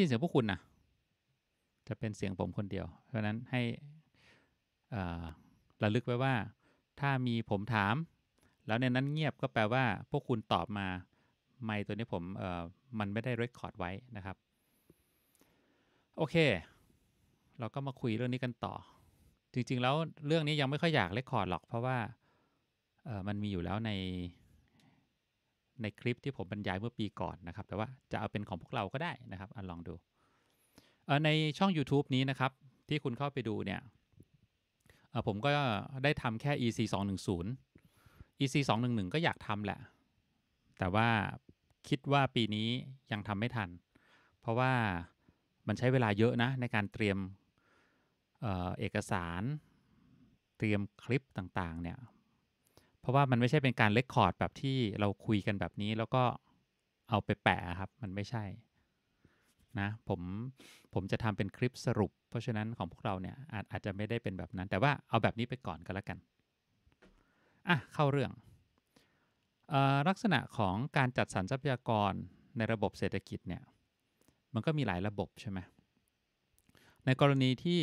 ยินเสียงพวกคุณนะจะเป็นเสียงผมคนเดียว เพราะนั้นให้ระลึกไว้ว่า ถ้ามีผมถาม แล้วในนั้นเงียบก็แปลว่า พวกคุณตอบมา ไม่ตัวนี้ผมมันไม่ได้เรคคอร์ดไว้นะครับ โอเค เราก็มาคุยเรื่องนี้กันต่อ จริงๆ แล้วเรื่องนี้ยังไม่ค่อยอยากเรคคอร์ดหรอก เพราะว่ามันมีอยู่แล้วในในคลิปที่ผมบรรยายเมื่อปีก่อนนะครับ แต่ว่าจะเอาเป็นของพวกเราก็ได้นะครับอลองดู ในช่อง YouTube นี้นะครับ ที่คุณเข้าไปดูเนี่ยผมก็ได้ทำแค่ EC 2 1 0 EC 2 1 1ก็อยากทำแหละ แต่ว่าคิดว่าปีนี้ยังทำไม่ทัน เพราะว่ามันใช้เวลาเยอะนะ ในการเตรียมเอเอกสาร เตรียมคลิปต่างๆเนี่ยราะว่ามันไม่ใช่เป็นการเลคคอร์ดแบบที่เราคุยกันแบบนี้แล้วก็เอาไปแปะครับ มันไม่ใช่นะผมผมจะทำเป็นคลิปสรุป เพราะฉะนั้นของพวกเราเนี่ยอาจอาจจะไม่ได้เป็นแบบนั้น แต่ว่าเอาแบบนี้ไปก่อนก็แล้วกันอ่ะเข้าเรื่องอลักษณะของการจัดสรรทรัพยากรในระบบเศรษฐกิจเนี่ยมันก็มีหลายระบบใช่ไหมในกรณีที่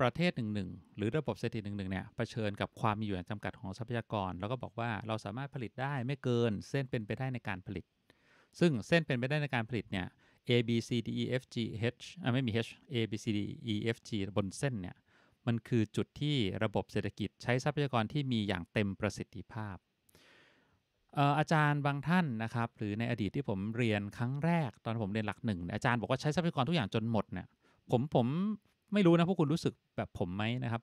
ประเทศหนึ่งหนึ่งหรือระบบเศรษฐกิจหนึ่งหนึ่งเนี่ยเผชิญกับความมีอยู่จำกัดของทรัพยากร แล้วก็บอกว่าเราสามารถผลิตได้ไม่เกินเส้นเป็นไปได้ในการผลิต ซึ่งเส้นเป็นไปได้ในการผลิตเนี่ย A B C D E F G H อ่ะไม่มี H A B C D E F G บนเส้นเนี่ยมันคือจุดที่ระบบเศรษฐกิจใช้ทรัพยากรที่มีอย่างเต็มประสิทธิภาพอาจารย์บางท่านนะครับหรือในอดีตที่ผมเรียนครั้งแรกตอนผมเรียนหลักหนึ่งอาจารย์บอกว่าใช้ทรัพยากรทุกอย่างจนหมดเนี่ยผมผมไม่รู้นะพวกคุณรู้สึกแบบผมไหมนะครับ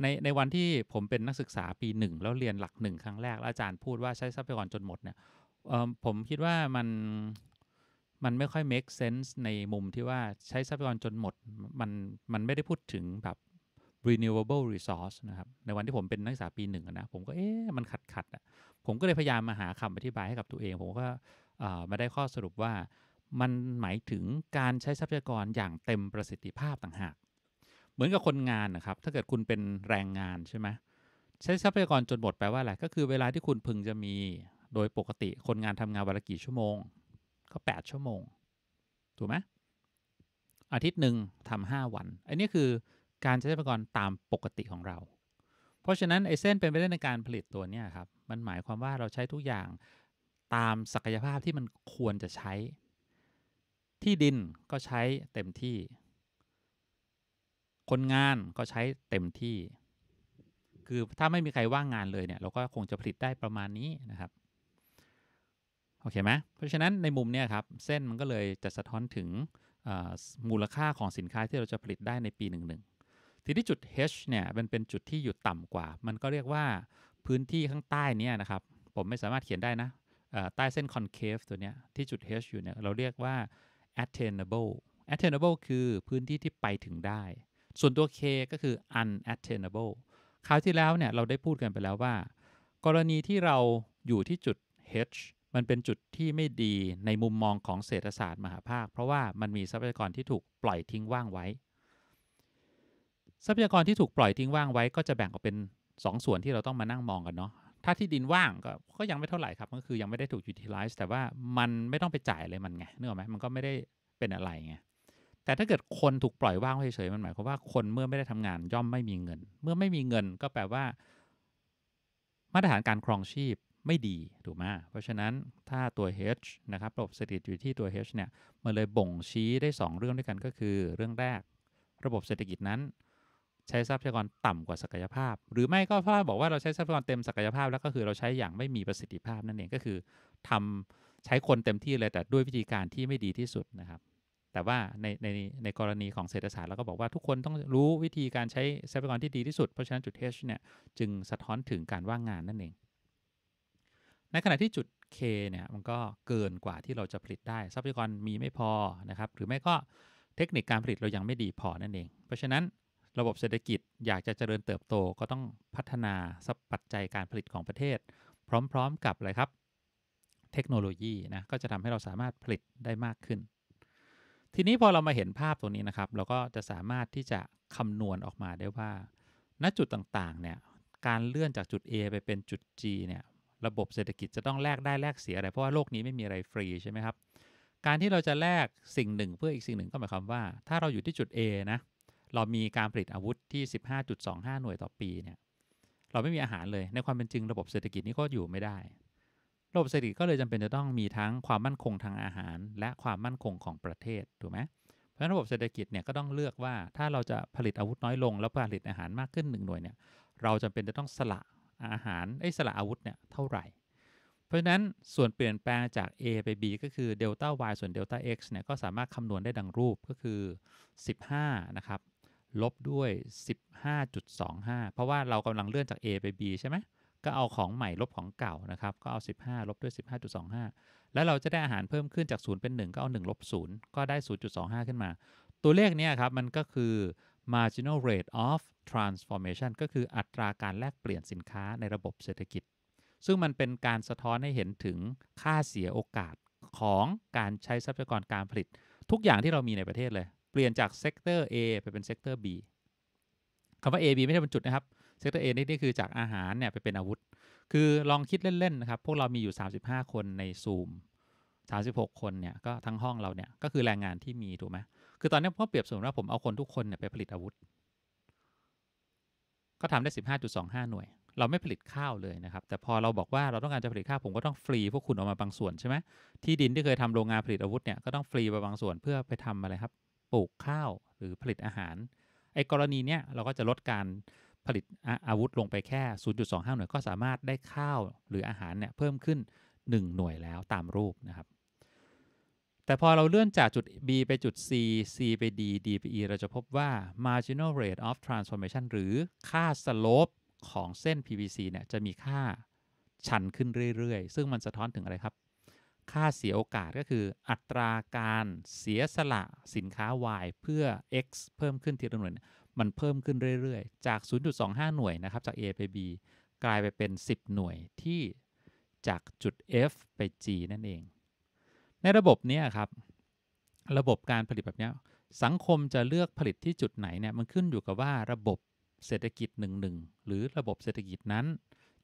ในในวันที่ผมเป็นนักศึกษาปีหนึ่งแล้วเรียนหลักหนึ่งครั้งแรกแล้วอาจารย์พูดว่าใช้ทรัพยากรจนหมดเนี่ยผมคิดว่ามันมันไม่ค่อย make sense ในมุมที่ว่าใช้ทรัพยากรจนหมดมันมันไม่ได้พูดถึง แบบ renewable resource นะครับ ในวันที่ผมเป็นนักศึกษาปีหนึ่งนะผมก็เอ๊ะมันขัดขัดอ่ะ ผมก็เลยพยายามมาหาคำอธิบายให้กับตัวเองผมก็มาได้ข้อสรุปว่ามันหมายถึงการใช้ทรัพยากรอย่างเต็มประสิทธิภาพต่างหากเหมือนกับคนงานนะครับ ถ้าเกิดคุณเป็นแรงงานใช่ไหมใช้ทรัพยากรจนหมดแปลว่าอะไรก็คือเวลาที่คุณพึงจะมีโดยปกติคนงานทำงานวันละกี่ชั่วโมง ก็ 8 ชั่วโมงถูกไหมอาทิตย์หนึ่งทำ5 วันอันนี้คือการใช้ทรัพยากรตามปกติของเรา เพราะฉะนั้นไอเส้นเป็นไปได้ในการผลิตตัวนี้ครับ มันหมายความว่าเราใช้ทุกอย่างตามศักยภาพที่มันควรจะใช้ ที่ดินก็ใช้เต็มที่คนงานก็ใช้เต็มที่ คือถ้าไม่มีใครว่างงานเลยเนี่ยเราก็คงจะผลิตได้ประมาณนี้นะครับ โอเคไหมเพราะฉะนั้นในมุมเนี่ยครับ เส้นมันก็เลยจะสะท้อนถึงมูลค่าของสินค้าที่เราจะผลิตได้ในปีหนึ่งหนึทีนี้จุด H เนี่ยมันเป็นจุดที่อยู่ต่ำกว่า มันก็เรียกว่าพื้นที่ข้างใต้นี้นะครับ ผมไม่สามารถเขียนได้นะใต้เส้น concave ตัวนี้ที่จุด H อยู่เนี่ยเราเรียกว่า attainable attainable คือพื้นที่ที่ไปถึงได้ส่วนตัว K ก็คือ unattainable คราวที่แล้วเนี่ยเราได้พูดกันไปแล้วว่า กรณีที่เราอยู่ที่จุด H มันเป็นจุดที่ไม่ดีในมุมมองของเศรษฐศาสตร์มหาภาค เพราะว่ามันมีทรัพยากรที่ถูกปล่อยทิ้งว่างไว้ ทรัพยากรที่ถูกปล่อยทิ้งว่างไว้ ก็จะแบ่งออกเป็น 2สส่วนที่เราต้องมานั่งมองกันเนาะถ้าที่ดินว่างก็ก็ยังไม่เท่าไหร่ครับก็คือยังไม่ได้ถูก utilize แต่ว่ามันไม่ต้องไปจ่ายเลยมันไงนึกออกไหมมันก็ไม่ได้เป็นอะไรไงแต่ถ้าเกิดคนถูกปล่อยว่างเฉยๆ มันหมายความว่าคนเมื่อไม่ได้ทำงานย่อมไม่มีเงิน เมื่อไม่มีเงิน ก็แปลว่า มาตรฐานการครองชีพไม่ดีถูกไหมเพราะฉะนั้นถ้าตัว H นะครับระบบเศรษฐกิจอยู่ที่ตัว H เนี่ย มันเลยบ่งชี้ได้ 2 เรื่องด้วยกันก็คือเรื่องแรกระบบเศรษฐกิจนั้น ใช้ทรัพยากรต่ำกว่าศักยภาพ หรือไม่ก็ถ้าบอกว่าเราใช้ทรัพยากรเต็มศักยภาพแล้วก็คือเราใช้อย่างไม่มีประสิทธิภาพนั่นเองก็คือทำใช้คนเต็มที่เลยแต่ด้วยวิธีการที่ไม่ดีที่สุดนะครับแต่ว่าในในในกรณีของเศรษฐศาสตร์เราก็บอกว่าทุกคนต้องรู้วิธีการใช้ทรัพยากรที่ดีที่สุด เพราะฉะนั้นจุด H เนี่ย จึงสะท้อนถึงการว่างงานนั่นเอง ในขณะที่จุด K เนี่ย มันก็เกินกว่าที่เราจะผลิตได้ ทรัพยากรมีไม่พอนะครับหรือไม่ก็เทคนิคการผลิตเรายังไม่ดีพอนั่นเอง เพราะฉะนั้นระบบเศรษฐกิจอยากจะเจริญเติบโต ก็ต้องพัฒนาสัปัจจัยการผลิตของประเทศ พร้อม ๆกับอะไรครับ เทคโนโลยีนะก็จะทำให้เราสามารถผลิตได้มากขึ้นทีนี้พอเรามาเห็นภาพตรงนี้นะครับเราก็จะสามารถที่จะคำนวณออกมาได้ว่า ณจุดต่างๆเนี่ยการเลื่อนจากจุด A ไปเป็นจุด G เนี่ยระบบเศรษฐกิจจะต้องแลกได้แลกเสียอะไรเพราะว่าโลกนี้ไม่มีอะไรฟรีใช่ไหมครับการที่เราจะแลกสิ่งหนึ่ง เพื่ออีกสิ่งหนึ่ง ก็หมายความว่า ถ้าเราอยู่ที่จุด A นะเรามีการผลิตอาวุธที่ 15.25 หน่วยต่อปีเนี่ยเราไม่มีอาหารเลยในความเป็นจริงระบบเศรษฐกิจนี้ก็อยู่ไม่ได้ระบบเศรษฐกิจก็เลยจำเป็นจะต้องมีทั้งความมั่นคงทางอาหารและความมั่นคงของประเทศถูกไหมเพราะระบบเศรษฐกิจเนี่ยก็ต้องเลือกว่าถ้าเราจะผลิตอาวุธน้อยลงแล้วผลิตอาหารมากขึ้นหนึ่งหน่วยเนี่ยเราจำเป็นจะต้องสละอาหารไอ้สละอาวุธเนี่ยเท่าไหร่เพราะฉะนั้นส่วนเปลี่ยนแปลงจาก A ไป B ก็คือ delta y ส่วน delta x เนี่ยก็สามารถคำนวณได้ดังรูปก็คือ 15 นะครับลบด้วย 15.25 เพราะว่าเรากำลังเลื่อนจาก A ไป B ใช่ไหมเก็เอาของใหม่ลบของเก่านะครับ ก็เอา 15 ลบด้วย 15.25 แล้วเราจะได้อาหารเพิ่มขึ้นจาก 0 เป็น 1 ก็เอา1ลบ0ก็ได้ 0.25 ขึ้นมา ตัวเลขนี้ครับมันก็คือ marginal rate of transformation ก็คืออัตราการแลกเปลี่ยนสินค้าในระบบเศรษฐกิจ ซึ่งมันเป็นการสะท้อนให้เห็นถึงค่าเสียโอกาสของการใช้ทรัพยากรการผลิต ทุกอย่างที่เรามีในประเทศเลย เปลี่ยนจากเซกเตอร์ A ไปเป็นเซกเตอร์ B คำว่า A B ไม่ใช่เป็นจุดนะครับเซกเตอร์เอนี่นี่คือจากอาหารเนี่ยไปเป็นอาวุธ คือลองคิดเล่น ๆ นะครับ พวกเรามีอยู่ 35 คนในซูม 36 คนเนี่ยก็ทั้งห้องเราเนี่ย ก็คือแรงงานที่มี ถูกไหม คือตอนนี้พ่อเปรียบสมมตนว่าผมเอาคนทุกคนเนี่ยไปผลิตอาวุธ ก็ทำได้ 15.25 หน่วย เราไม่ผลิตข้าวเลยนะครับ แต่พอเราบอกว่าเราต้องการจะผลิตข้าว ผมก็ต้องฟรีพวกคุณออกมาบางส่วนใช่ไหมที่ดินที่เคยทำโรงงานผลิตอาวุธเนี่ยก็ต้องฟรีไปบางส่วนเพื่อไปทำอะไรครับ ปลูกข้าวหรือผลิตอาหาร ไอ้กรณีเนี้ยเราก็จะลดการผลิตอาวุธลงไปแค่ 0.25 หน่วยก็สามารถได้ข้าวหรืออาหารเนี่ยเพิ่มขึ้น 1 หน่วยแล้วตามรูปนะครับ แต่พอเราเลื่อนจากจุด B ไปจุด C C ไป D D ไป E เราจะพบว่า marginal rate of transformation หรือค่า slope ของเส้น PVC เนี่ยจะมีค่าชันขึ้นเรื่อยๆ ซึ่งมันสะท้อนถึงอะไรครับ ค่าเสียโอกาสก็คืออัตราการเสียสละสินค้า Y เพื่อ X เพิ่มขึ้นทีละหน่วยมันเพิ่มขึ้นเรื่อยๆ จาก 0.25 หน่วยนะครับจาก A ไป B กลายไปเป็น 10 หน่วยที่จากจุด F ไป G นั่นเอง ในระบบนี้ครับ ระบบการผลิตแบบนี้สังคมจะเลือกผลิตที่จุดไหนเนี่ย มันขึ้นอยู่กับว่าระบบเศรษฐกิจหนึ่งหนึ่ง หรือระบบเศรษฐกิจนั้น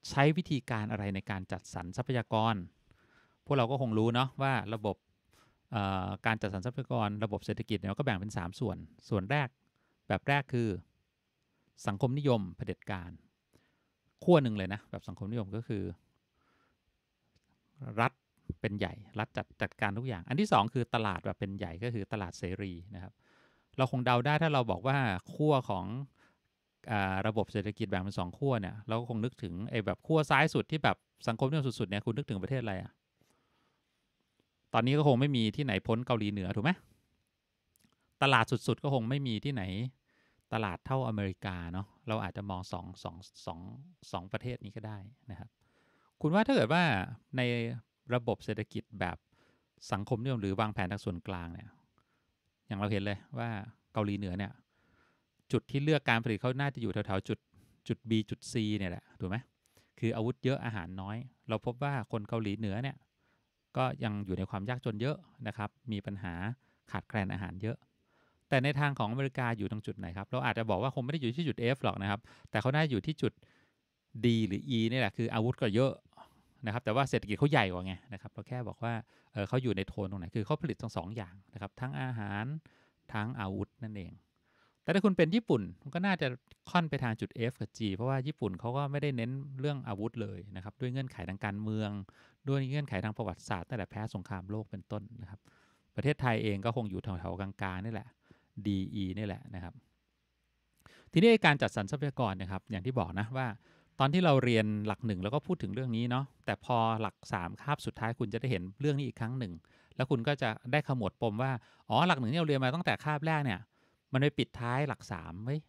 ใช้วิธีการอะไรในการจัดสรรทรัพยากร พวกเราก็คงรู้เนาะว่าระบบการจัดสรรทรัพยากร ระบบเศรษฐกิจเนี่ยก็แบ่งเป็น 3 ส่วน ส่วนแรกแบบแรกคือสังคมนิยมเผด็จการขั้วหนึ่งเลยนะ แบบสังคมนิยมก็คือ รัฐเป็นใหญ่รัฐจัดจัดการทุกอย่าง อันที่ 2 คือตลาดแบบเป็นใหญ่ก็คือตลาดเสรีนะครับ เราคงเดาได้ถ้าเราบอกว่าขั้วของอระบบเศรษฐกิจแบ่งเป็นสองขั้วเนี่ยเราก็คงนึกถึงไอ้แบบขั้วซ้ายสุดที่แบบสังคมนิยมสุดๆเนี่ยคุณนึกถึงประเทศอะไรอะตอนนี้ก็คงไม่มีที่ไหนพ้นเกาหลีเหนือถูกไหมตลาดสุดๆ ก็คงไม่มีที่ไหนตลาดเท่าอเมริกาเนาะเราอาจจะมองสองสองสองสองประเทศนี้ก็ได้นะครับ คุณว่าถ้าเกิดว่าในระบบเศรษฐกิจแบบสังคมนิยมหรือวางแผนทางส่วนกลางเนี่ย อย่างเราเห็นเลยว่าเกาหลีเหนือเนี่ย จุดที่เลือกการผลิตเขาน่าจะอยู่แถวๆจุดจุด B จุด C เนี่ยแหละ ถูกไหมคืออาวุธเยอะอาหารน้อย เราพบว่าคนเกาหลีเหนือเนี่ยก็ยังอยู่ในความยากจนเยอะนะครับมีปัญหาขาดแคลนอาหารเยอะแต่ในทางของอเมริกาอยู่ตรงจุดไหนครับเราอาจจะบอกว่าคงไม่ได้อยู่ที่จุด F หรอกนะครับแต่เขาได้อยู่ที่จุด D หรือ E นี่แหละคืออาวุธก็เยอะนะครับแต่ว่าเศรษฐกิจเขาใหญ่กว่าไงนะครับเราแค่บอกว่าเเขาอยู่ในโทนตรงไหนคือเขาผลิตทั้งสองอย่างนะครับทั้งอาหารทั้งอาวุธนั่นเอง แต่ถ้าคุณเป็นญี่ปุ่นมันก็น่าจะค่อนไปทางจุด F กับ G เพราะว่าญี่ปุ่นเขาก็ไม่ได้เน้นเรื่องอาวุธเลยนะครับด้วยเงื่อนไขทางการเมือง ด้วยเงื่อนไขทางประวัติศาสตร์ตั้งแต่แพ้สงครามโลกเป็นต้นนะครับประเทศไทยเองก็คงอยู่แถวๆกลางๆนี่แหละ DE นี่แหละนะครับทีนี้การจัดสรรทรัพยากรนะครับอย่างที่บอกนะว่าตอนที่เราเรียนหลักหนึ่งแล้วก็พูดถึงเรื่องนี้เนาะแต่พอหลัก 3คาบสุดท้ายคุณจะได้เห็นเรื่องนี้อีกครั้งหนึ่ง แล้วคุณก็จะได้ขมวดปมว่าอ๋อหลักหนึ่งที่เราเรียนมาตั้งแต่คาบแรกเนี่ยมันไปปิดท้ายหลัก3เว้ย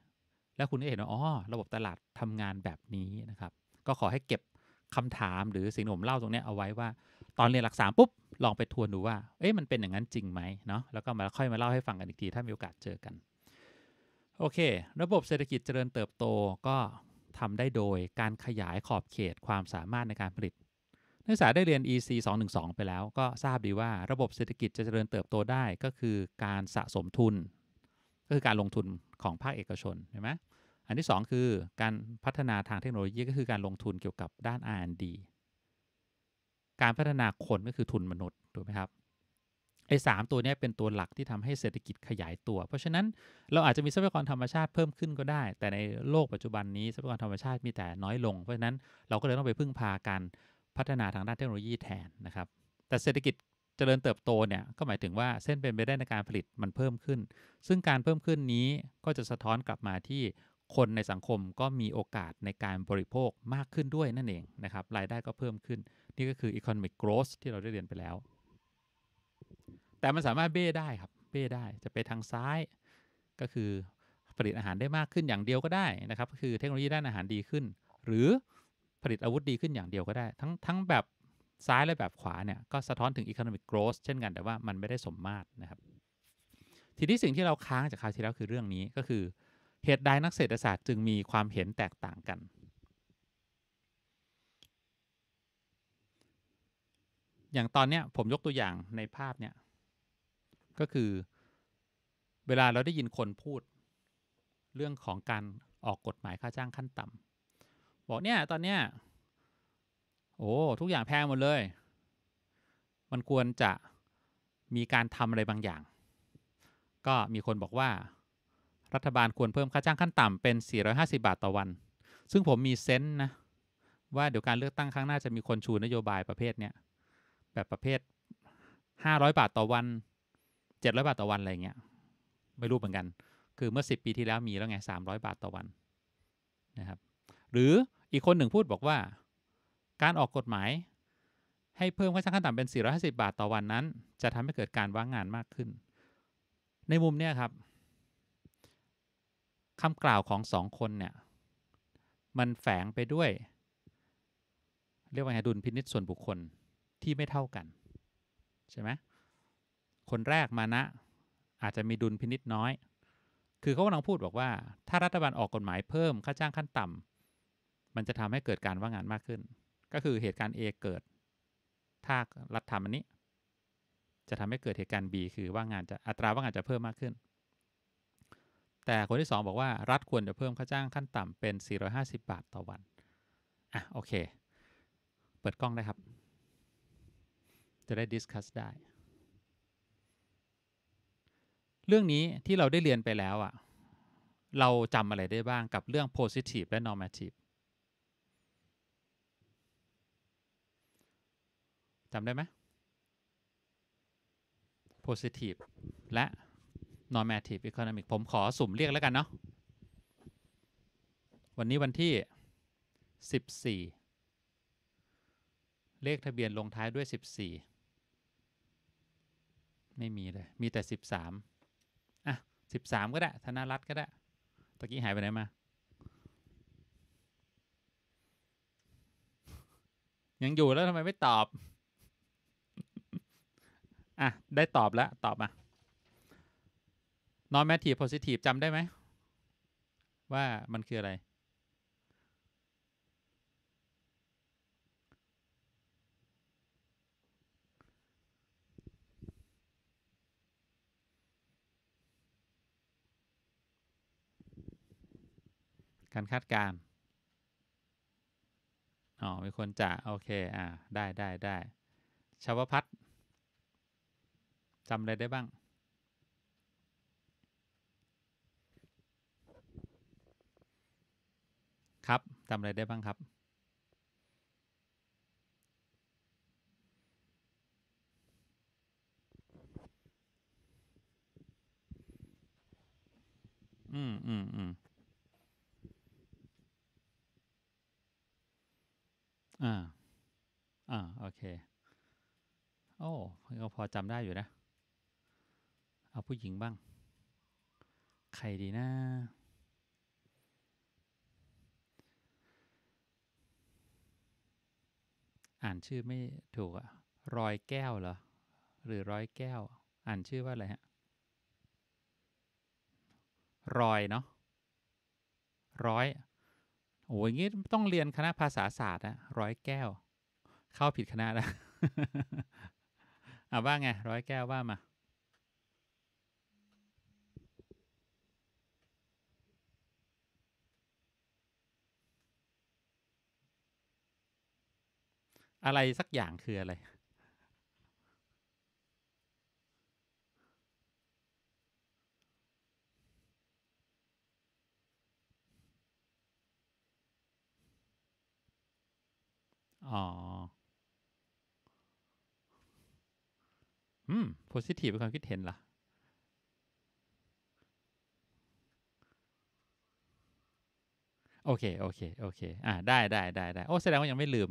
แล้วคุณจะเห็นว่าอ๋อระบบตลาดทำงานแบบนี้นะครับ ก็ขอให้เก็บคำถามหรือสิ่งที่ผมเล่าตรงนี้เอาไว้ว่าตอนเรียนหลัก3ปุ๊บลองไปทวนดูว่าเอ๊ะมันเป็นอย่างนั้นจริงไหมเนาะ แล้วก็มาค่อยมาเล่าให้ฟังกันอีกทีถ้ามีโอกาสเจอกันโอเค ระบบเศรษฐกิจเจริญเติบโตก็ทำได้โดยการขยายขอบเขตความสามารถในการผลิต นักศึกษาได้เรียน EC 212 ไปแล้วก็ทราบดีว่า ระบบเศรษฐกิจจะเจริญเติบโตได้ก็คือการสะสมทุน ก็คือการลงทุนของภาคเอกชนเห็นไหมอันที่ 2 คือการพัฒนาทางเทคโนโลยี ก็คือการลงทุนเกี่ยวกับด้าน R&D การพัฒนาคนก็คือทุนมนุษย์ถูกไหมครับไอ้สตัวนี้เป็นตัวหลักที่ทำให้เศรษฐกิจขยายตัว เพราะฉะนั้นเราอาจจะมีทรัพยากรธรรมชาติเพิ่มขึ้นก็ได้ แต่ในโลกปัจจุบันนี้ทรัพยากรธรรมชาติมีแต่น้อยลง เพราะฉะนั้นเราก็เลยต้องไปพึ่งพาการพัฒนาทางด้านเทคโนโลยีแทนนะครับ แต่เศรษฐกิจเจริญเติบโตเนี่ยก็หมายถึงว่าเส้นเป็นไปได้ในการผลิตมันเพิ่มขึ้น ซึ่งการเพิ่มขึ้นนี้ก็จะสะท้อนกลับมาที่คนในสังคมก็มีโอกาสในการบริโภคมากขึ้นด้วยนั่นเองนะครับ รายได้ก็เพิ่มขึ้นนี่ก็คือ economic growth ที่เราได้เรียนไปแล้ว แต่มันสามารถเบ้ได้ครับเบ้ได้จะไปทางซ้ายก็คือผลิตอาหารได้มากขึ้นอย่างเดียวก็ได้นะครับ ก็คือเทคโนโลยีด้านอาหารดีขึ้น หรือผลิตอาวุธดีขึ้นอย่างเดียวก็ได้ ทั้งทั้งแบบซ้ายและแบบขวาเนี่ยก็สะท้อนถึง economic growth เช่นกัน แต่ว่ามันไม่ได้สมมาตรนะครับทีนี้สิ่งที่เราค้างจากคราวที่แล้วคือเรื่องนี้ ก็คือเหตุใดนักเศรษฐศาสตร์จึงมีความเห็นแตกต่างกันอย่างตอนเนี้ยผมยกตัวอย่างในภาพเนี่ยก็คือ เวลาเราได้ยินคนพูดเรื่องของการออกกฎหมายค่าจ้างขั้นต่ำบอกเนี่ยตอนเนี้ยโอ้ทุกอย่างแพงหมดเลย มันควรจะมีการทำอะไรบางอย่าง ก็มีคนบอกว่ารัฐบาลควรเพิ่มค่าจ้างขั้นต่ำเป็น 450 บาทต่อวัน ซึ่งผมมีเซนต์นะว่าเดี๋ยวการเลือกตั้งครั้งหน้าจะมีคนชูนโยบายประเภทเนี้ยแบบประเภทห้าร้อยบาทต่อวันเจ็ดร้อยบาทต่อวันอะไรเงี้ยไม่รู้เหมือนกันคือเมื่อสิบปีที่แล้วมีแล้วไงสามร้อยบาทต่อวันนะครับหรืออีกคนหนึ่งพูดบอกว่า การออกกฎหมาย ให้เพิ่มค่าจ้างขั้นต่ำเป็น 450 บาทต่อวันนั้น จะทำให้เกิดการว่างงานมากขึ้น ในมุมเนี้ยครับคำกล่าวของสองคนเนี่ย มันแฝงไปด้วย เรียกว่าไงดุลพินิษส่วนบุคคลที่ไม่เท่ากัน ใช่ไหมคนแรกมานะ อาจจะมีดุลพินิษน้อย คือเขากำลังพูดบอกว่า ถ้ารัฐบาลออกกฎหมายเพิ่มค่าจ้างขั้นต่ำ มันจะทำให้เกิดการว่างงานมากขึ้น ก็คือเหตุการณ์ A เกิดถ้ารัฐทำอันนี้ จะทำให้เกิดเหตุการณ์ B คือว่างงานจะอัตราว่างงานจะเพิ่มมากขึ้น แต่คนที่2บอกว่ารัฐควรจะเพิ่มค่าจ้างขั้นต่ำเป็น 450บาทต่อวัน อ่ะโอเค เปิดกล้องได้ครับจะได้ดิสคัสได้ เรื่องนี้ที่เราได้เรียนไปแล้วอะ่ะเราจำอะไรได้บ้างกับเรื่อง positive และ normative จำได้ไหม positive และ normative economic ผมขอสุ่มเรียกแล้วกันเนาะวันนี้วันที่ 14 เลขทะเบียนลงท้ายด้วย 14ไม่มีเลย มีแต่สิบสาม อ่ะ สิบสามก็ได้ ธนรัตน์ก็ได้ ตะกี้หายไปไหนมา ยังอยู่แล้วทำไมไม่ตอบ อ่ะ ได้ตอบแล้ว ตอบมา non native positive จำได้ไหม ว่ามันคืออะไรการคาดการณ์อ๋อ มีคนจะ โอเค อ่า ได้ ได้ ได้ชาวพัฒจำอะไรได้บ้าง ครับจำอะไรได้บ้างครับ อืม อืม อืมอ่า อ่า โอเค โอ้ก็พอจำได้อยู่นะ เอาผู้หญิงบ้าง ใครดีนะ อ่านชื่อไม่ถูกอะรอยแก้วเหรอ หรือร้อยแก้ว อ่านชื่อว่าอะไรฮะ รอยเนาะ ร้อยโอ้ยงี้ต้องเรียนคณะภาษาศาสตร์นะร้อยแก้ว เข้าผิดคณะแล้วอ่ะว่าไงร้อยแก้วว่ามา อะไรสักอย่างคืออะไรอ๋อ อืม โพสิทีฟเป็นความคิดเห็นล่ะ โอเค โอเค โอเค อ่า ได้ ได้ ได้ได้โอ้แสดงว่ายังไม่ลืม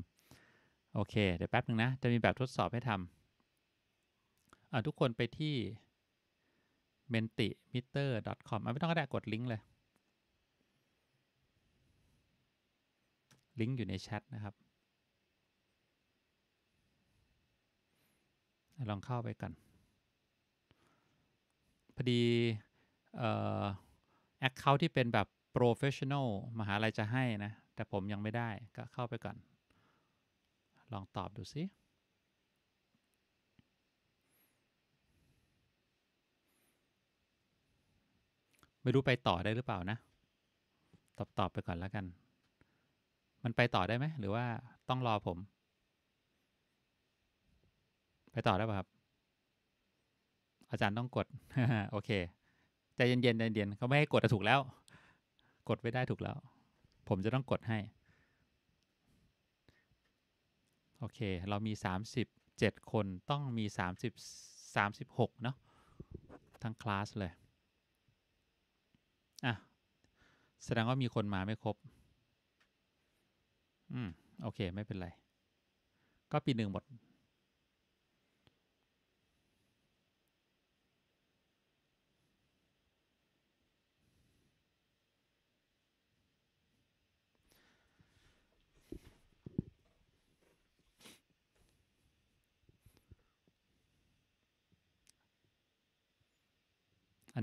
โอเค เดี๋ยวแป๊บนึงนะ จะมีแบบทดสอบให้ทำ อ่า ทุกคนไปที่ mentimeter.com ไม่ต้องก็ได้กดลิงก์เลย ลิงก์อยู่ในแชทนะครับลองเข้าไปกันพอดีแอคเคาท์ที่เป็นแบบ professional มหาลัยจะให้นะ แต่ผมยังไม่ได้ก็เข้าไปก่อน ลองตอบดูสิ ไม่รู้ไปต่อได้หรือเปล่านะ ตอบตอบไปก่อนแล้วกัน มันไปต่อได้ไหมหรือว่าต้องรอผมไปต่อได้ป่ะครับ อาจารย์ต้องกดโอเคใจเย็นๆใจเย็นเขาไม่ให้กดถูกแล้ว กดไม่ได้ถูกแล้ว ผมจะต้องกดให้โอเคเรามี 37 คนต้องมี30 36เนาะทั้งคลาสเลย อ่ะแสดงว่ามีคนมาไม่ครบ อืมโอเค ไม่เป็นไร ก็ปีหนึ่งหมด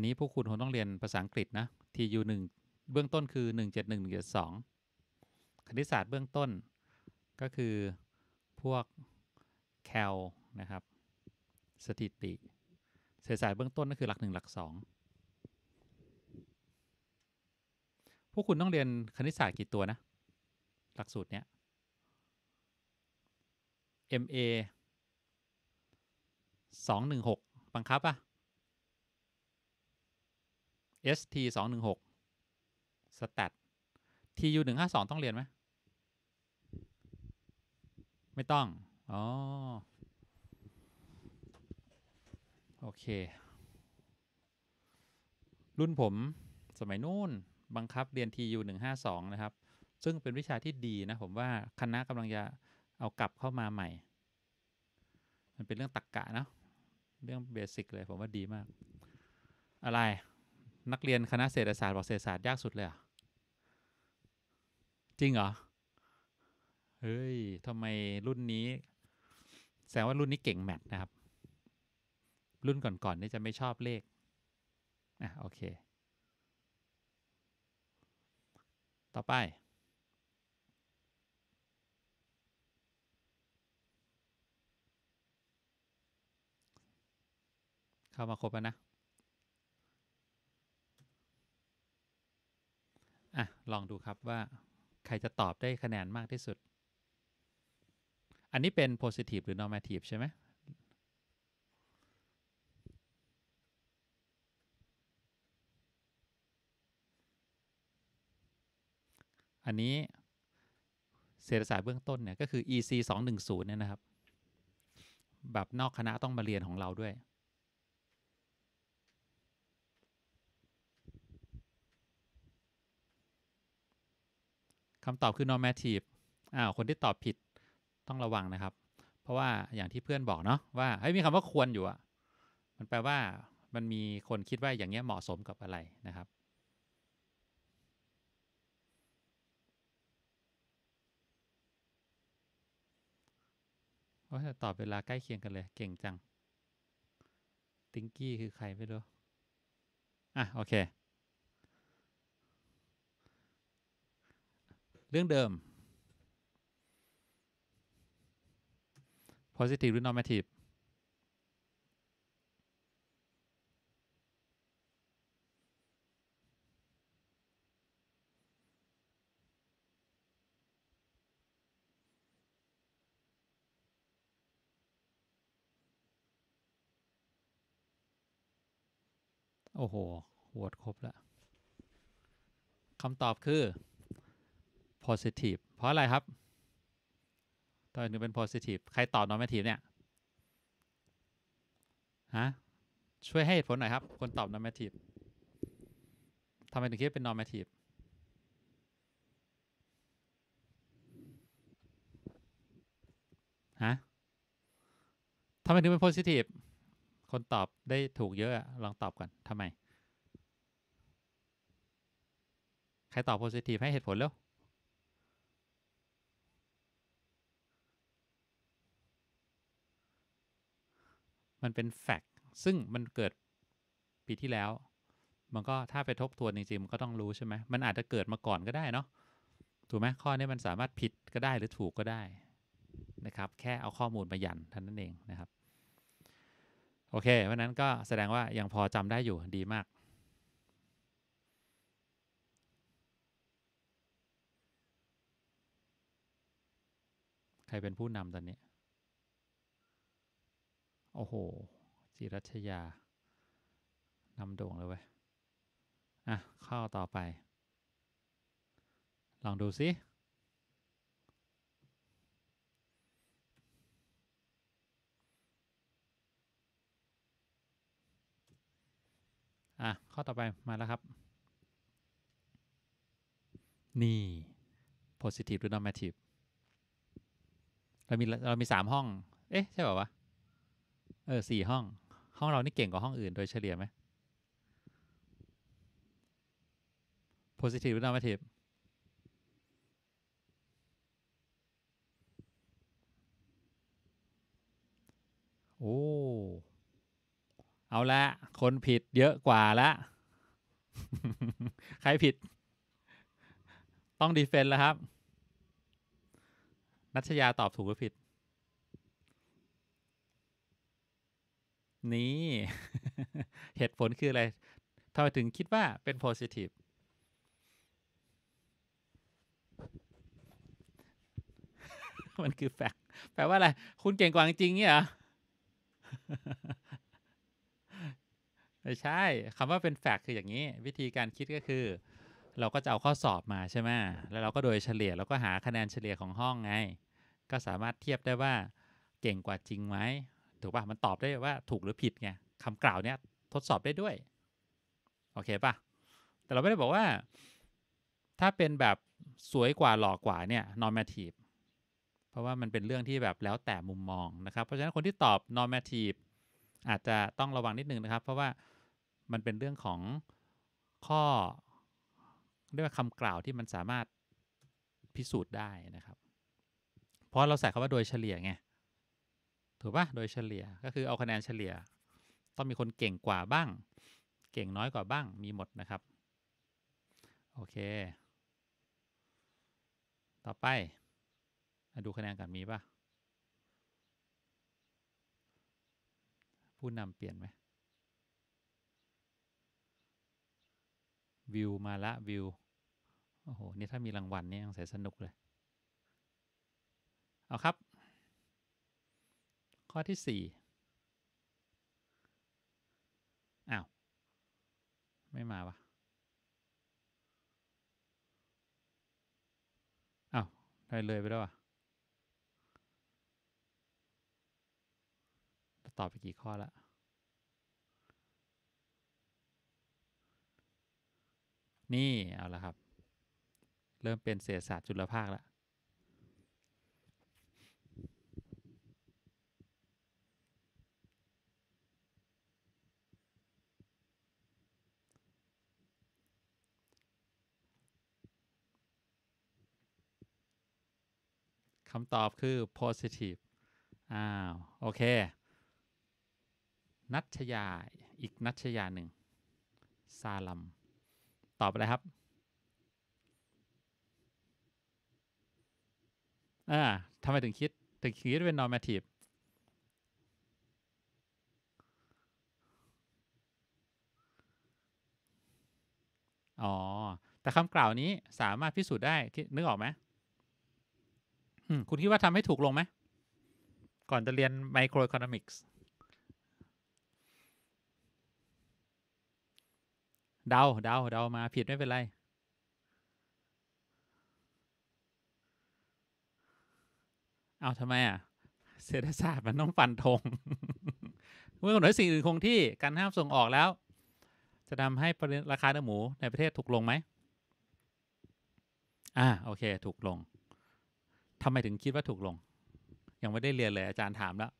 นี้พวกคุณคงต้องเรียนภาษาอังกฤษนะ TU 1เบื้องต้นคือ 171-172คณิตศาสตร์เบื้องต้นก็คือพวกแคลนะครับ สถิติเศรษฐศาสตร์เบื้องต้นก็คือหลัก1หลัก2พวกคุณต้องเรียนคณิตศาสตร์กี่ตัวนะ หลักสูตรเนี้ย MA 216 บังคับอะ ST สองหนึ่งหกสแตท TU หนึ่งห้าสองต้องเรียนไหมไม่ต้อง อ๋อ โอเค รุ่นผม สมัยนู้นบังคับ เรียน TU หนึ่งห้าสองนะครับ ซึ่งเป็นวิชาที่ดีนะผมว่าคณะกำลังจะเอากลับเข้ามาใหม่ มันเป็นเรื่องตักกะเนาะ เรื่องเบสิกเลยผมว่าดีมาก อะไรนักเรียน คณะเศรษฐศาสตร์ บอกเศรษฐศาสตร์ ยากสุดเลยอ่ะจริงเหรอ เฮ้ย ทำไมรุ่นนี้ แสดงว่ารุ่นนี้เก่งแมทนะครับ รุ่นก่อนๆนี่จะไม่ชอบเลข อ่ะ โอเค ต่อไป เข้ามาครบแล้วนะลองดูครับว่าใครจะตอบได้คะแนนมากที่สุด อันนี้เป็น positive หรือ normative ใช่ไหม อันนี้เศรษฐศาสตร์เบื้องต้นเนี่ย ก็คือ EC 210เนี่ยนะครับ แบบนอกคณะต้องมาเรียนของเราด้วยคำตอบคือ normative อ้าวคนที่ตอบผิดต้องระวังนะครับ เพราะว่าอย่างที่เพื่อนบอกเนาะว่าเฮ้ยมีคำว่าควรอยู่อะมันแปลว่า มันมีคนคิดว่าอย่างเงี้ยเหมาะสมกับอะไรนะครับว่าจะตอบเวลาใกล้เคียงกันเลย เก่งจัง ติงกี้คือใครไม่รู้ อ่ะ โอเครื่องเดิม positive หรือ normative โอ้โหหหวครบแล้ว คำตอบคือ positive เพราะอะไรครับตัวหนึ่งเป็น positive ใครตอบ normative เนี่ย ฮะ ช่วยให้เหตุผลหน่อยครับ คนตอบ normative ทำไมถึงคิดเป็น normative ฮะทำไมถึงเป็น positive คนตอบได้ถูกเยอะ ลองตอบก่อน ทำไม ใครตอบ positive ให้เหตุผลเร็วมันเป็นแฟกต์ซึ่งมันเกิดปีที่แล้ว มันก็ถ้าไปทบทวนจริงๆมันก็ต้องรู้ใช่ไหมมันอาจจะเกิดมาก่อนก็ได้เนาะถูกไหมข้อนี้มันสามารถผิดก็ได้หรือถูกก็ได้นะครับ แค่เอาข้อมูลมายันท่านั้นเองนะครับ โอเค เพราะนั้นก็แสดงว่ายังพอจำได้อยู่ดีมาก ใครเป็นผู้นำตอนนี้โอ้โหจิรัชยานำโด่งเลยเว้ยอ่ะข้าต่อไป ลองดูสิอ่ะข้อต่อไปมาแล้วครับ นี่ positive หรือ normative เรา มี เรา มีสามห้อง เอ๊ะ ใช่ ป่าวะเออสี่ห้อง ห้องเรานี่ เก่ง กว่า ห้องอื่นโดยเฉลี่ยไหม positive หรือ negative โอ้ เอาละคน ผิด เยอะกว่าละใครผิด ต้องดีเฟนต์แล้วครับ นัชยาตอบถูกหรือผิดนี้เหตุผลคืออะไรทำไมถึงคิดว่าเป็น positive มันคือแฟกแปลว่าอะไร คุณเก่งกว่าจริงเนี่ยหรอ ไม่ใช่ คำว่าเป็นแฟกคืออย่างนี้ วิธีการคิดก็คือ เราก็จะเอาข้อสอบมาใช่ไหม แล้วเราก็โดยเฉลี่ยเราก็หาคะแนนเฉลี่ยของห้องไง ก็สามารถเทียบได้ว่าเก่งกว่าจริงไหมถูกป่ะ มันตอบได้ว่าถูกหรือผิดไงคำกล่าวเนี้ยทดสอบได้ด้วย โอเคป่ะ แต่เราไม่ได้บอกว่า ถ้าเป็นแบบสวยกว่าหล่อกว่าเนี่ย normative เพราะว่ามันเป็นเรื่องที่แบบแล้วแต่มุมมองนะครับ เพราะฉะนั้นคนที่ตอบ normative อาจจะต้องระวังนิดนึงนะครับ เพราะว่ามันเป็นเรื่องของข้อเรียกว่าคำกล่าวที่มันสามารถพิสูจน์ได้นะครับ เพราะเราใส่คำว่า โดยเฉลี่ยไงถูกปะโดยเฉลี่ยก็คือเอาคะแนนเฉลี่ย ต้องมีคนเก่งกว่าบ้าง เก่งน้อยกว่าบ้างมีหมดนะครับ โอเค ต่อไป ดูคะแนนกันมีปะผู้นำเปลี่ยนไหมวิวมาละวิวโอ้โหนี่ถ้ามีรางวัลนี่ยังใส่สนุกเลย เอาครับข้อที่4อ้าว ไม่มาวะ อ้าว ได้เลยไป แล้ววะตอบไปกี่ข้อละนี่ เอาละครับ เริ่มเป็นเศรษฐศาสตร์จุลภาคแล้วคำตอบคือ positive อ้าว โอเค นัชยา อีกนัชยาหนึ่งซาลัม ตอบอะไรครับ อ่าทำไมถึงคิด ถึงคิดเป็น normative อ๋อ แต่คำกล่าวนี้สามารถพิสูจน์ได้ นึกออกไหมคุณคิดว่าทำให้ถูกลงไหมก่อนจะเรียนไมโครอิคอนมิกส์เดาเดาเดามาผิดไม่เป็นไร เอาทำไมอ่ะเศรษฐศาสตร์มันต้องฟันธงเมื่อกนหนยสิ่งอื่นคงที่การห้ามส่งออกแล้ว จะทำให้ราคาเนื้อหมูในประเทศถูกลงไหมอ่าโอเค ถูกลงทำไมถึงคิดว่าถูกลง ยังไม่ได้เรียนเลย อาจารย์ถามแล้ว โห ส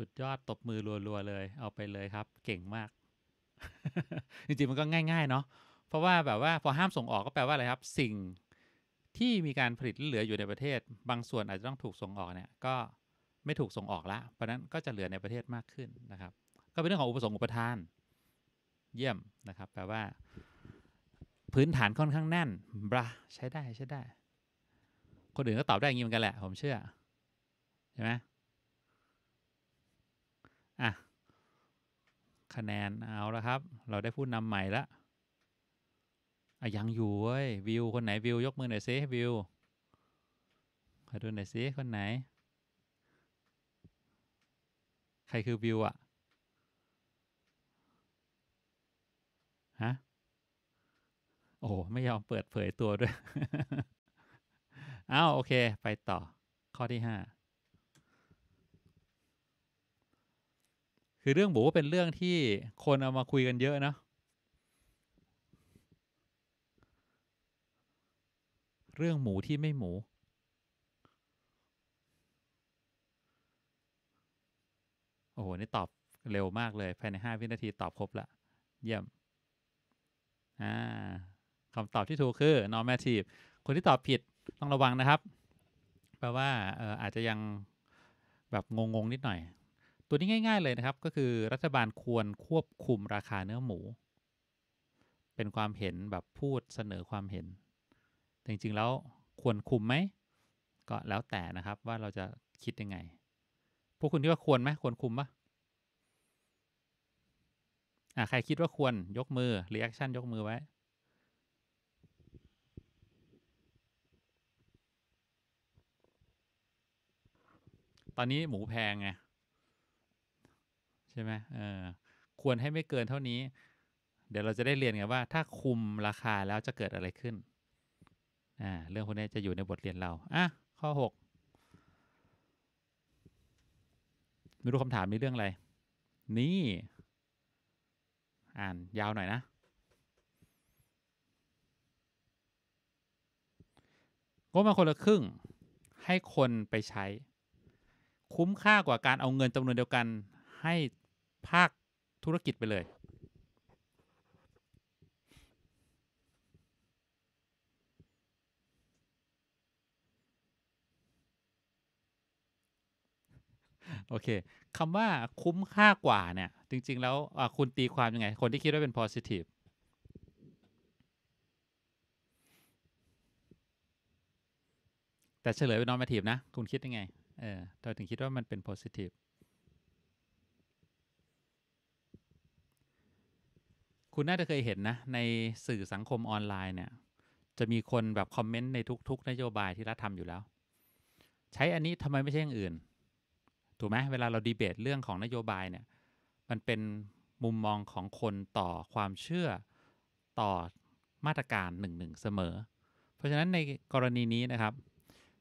ุดยอดตบมือรัวๆ เลย เอาไปเลยครับ เก่งมาก จริงๆ มันก็ง่ายๆ เนาะ เพราะว่าแบบว่าพอห้ามส่งออกก็แปลว่าอะไรครับ สิ่งที่มีการผลิตเหลืออยู่ในประเทศบางส่วนอาจจะต้องถูกส่งออกเนี่ยก็ไม่ถูกส่งออกละเพราะนั้นก็จะเหลือในประเทศมากขึ้นนะครับ ก็เป็นเรื่องของอุปสงค์อุปทานเยี่ยมนะครับแปลว่าพื้นฐานค่อนข้างแน่นบราใช้ได้ใช้ได้ คนอื่นก็ตอบได้อย่างนี้เหมือนกันแหละผมเชื่อใช่ไหมอ่ะคะแนนเอาแล้วครับ เราได้พูดนำใหม่แล้วอะยังอยู่เว้ยวิวคนไหนวิวยกมือหน่อยซิวิวขอดูหน่อยซิคนไหน ใครคือ วิวอะฮะโอ้ไม่ยอมเปิดเผยตัวด้วยอ้าวโอเค ไปต่อข้อที่ห้าคือเรื่องบูเป็นเรื่องที่คนเอามาคุยกันเยอะเนาะเรื่องหมูที่ไม่หมู โอ้โห นี่ตอบเร็วมากเลย ภายใน 5 วินาทีตอบครบละ เยี่ยม อ่าคำตอบที่ถูกคือ normative คนที่ตอบผิด ต้องระวังนะครับแปลว่าอาจจะยังแบบ งง ๆ นิดหน่อย ตัวนี้ง่ายๆเลยนะครับ ก็คือรัฐบาลควรควบคุมราคาเนื้อหมู เป็นความเห็นแบบพูดเสนอความเห็นต่จริงๆแล้ว ควรคุมไหมก็ แล้วแต่นะครับว่าเราจะคิดยังไง พวกคุณ คิดว่าควรไหมควรคุมปะอ่ะใครคิดว่าควรยกมือรีแอคชั่นยกมือไว้ ตอนนี้หมูแพง ไงใช่ไหมเออควรให้ไม่เกินเท่านี้ เดี๋ยวเราจะได้เรียนกันว่าถ้าคุมราคา แล้วจะเกิดอะไรขึ้นอ่าเรื่องพวกนี้จะอยู่ในบทเรียนเรา อ่ะ ข้อ 6 ไม่รู้คำถามนี้เรื่องอะไรนี่อ่านยาวหน่อยนะงบมาคนละครึ่งให้คนไปใช้ คุ้มค่ากว่าการเอาเงินจำนวนเดียวกันให้ภาคธุรกิจไปเลยโอเค คำว่าคุ้มค่ากว่าเนี่ย จริง ๆ แล้ว คุณตีความยังไง คนที่คิดว่าเป็น positive แต่เฉลยเป็น normative นะ คุณคิดยังไง เออเรอถึงคิดว่ามันเป็น positive คุณน่าจะเคยเห็นนะ ในสื่อสังคมออนไลน์เนี่ย จะมีคนแบบคอมเมนต์ในทุกๆ นโยบายที่รัฐทำอยู่แล้ว ใช้อันนี้ทำไมไม่ใช่อย่างอื่นถูกไหมเวลาเราดีเบตเรื่องของนโยบายเนี่ยมันเป็นมุมมองของคนต่อความเชื่อต่อมาตรการหนึ่งหนึ่งเสมอ เพราะฉะนั้นในกรณีนี้นะครับ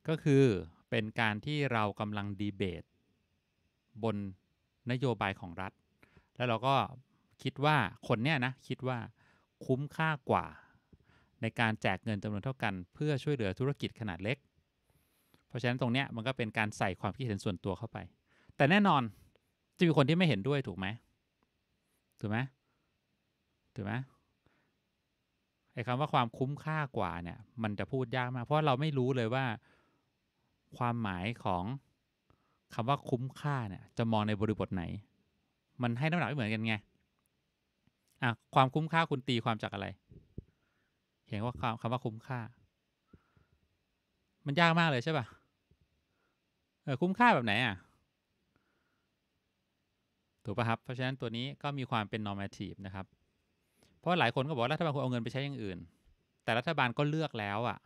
ก็คือเป็นการที่เรากำลังดีเบต บนนโยบายของรัฐ แล้วเราก็คิดว่าคนเนี้ยนะคิดว่าคุ้มค่ากว่า ในการแจกเงินจำนวนเท่ากันเพื่อช่วยเหลือธุรกิจขนาดเล็ก เพราะฉะนั้นตรงเนี้ยมันก็เป็นการใส่ความคิดเห็นส่วนตัวเข้าไปแต่แน่นอนจะมีคนที่ไม่เห็นด้วยถูกไหมถูกไหมถูกไหมไอ้คำว่าความคุ้มค่ากว่าเนี่ย มันจะพูดยากมาก เพราะเราไม่รู้เลยว่าความหมายของคำว่าคุ้มค่าเนี่ย จะมองในบริบทไหน มันให้น้ำหนักไม่เหมือนกันไงอ่ะ ความคุ้มค่าคุณตีความจากอะไรเห็นว่าคำว่าคุ้มค่า มันยากมากเลยใช่ปะ่ะเออคุ้มค่าแบบไหนอ่ะถูกป่ะครับเพราะฉะนั้นตัวนี้ก็มีความเป็น normative นะครับ เพราะหลายคนก็บอกรัฐบาลควรเอาเงินไปใช้อย่างอื่น แต่รัฐบาลก็เลือกแล้วอะ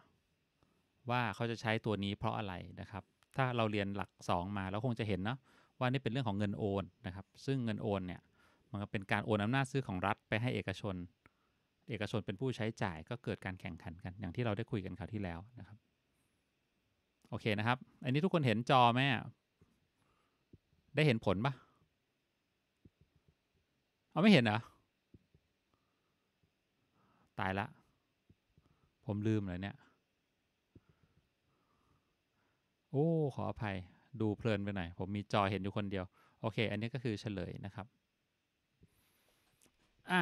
ว่าเขาจะใช้ตัวนี้เพราะอะไรนะครับ ถ้าเราเรียนหลัก 2 มาแล้วคงจะเห็นเนาะว่านี่เป็นเรื่องของเงินโอนนะครับ ซึ่งเงินโอนเนี่ย มันก็เป็นการโอนอำนาจซื้อของรัฐไปให้เอกชน เอกชนเป็นผู้ใช้จ่าย ก็เกิดการแข่งขันกันอย่างที่เราได้คุยกันคราวที่แล้วนะครับ โอเคนะครับ อันนี้ทุกคนเห็นจอไหมได้เห็นผลปะเอาไม่เห็นเหรอ ตายละ ผมลืมเลยเนี่ย โอ้ ขออภัย ดูเพลินไปหน่อย ผมมีจอเห็นอยู่คนเดียว โอเค อันนี้ก็คือเฉลยนะครับ อ่ะ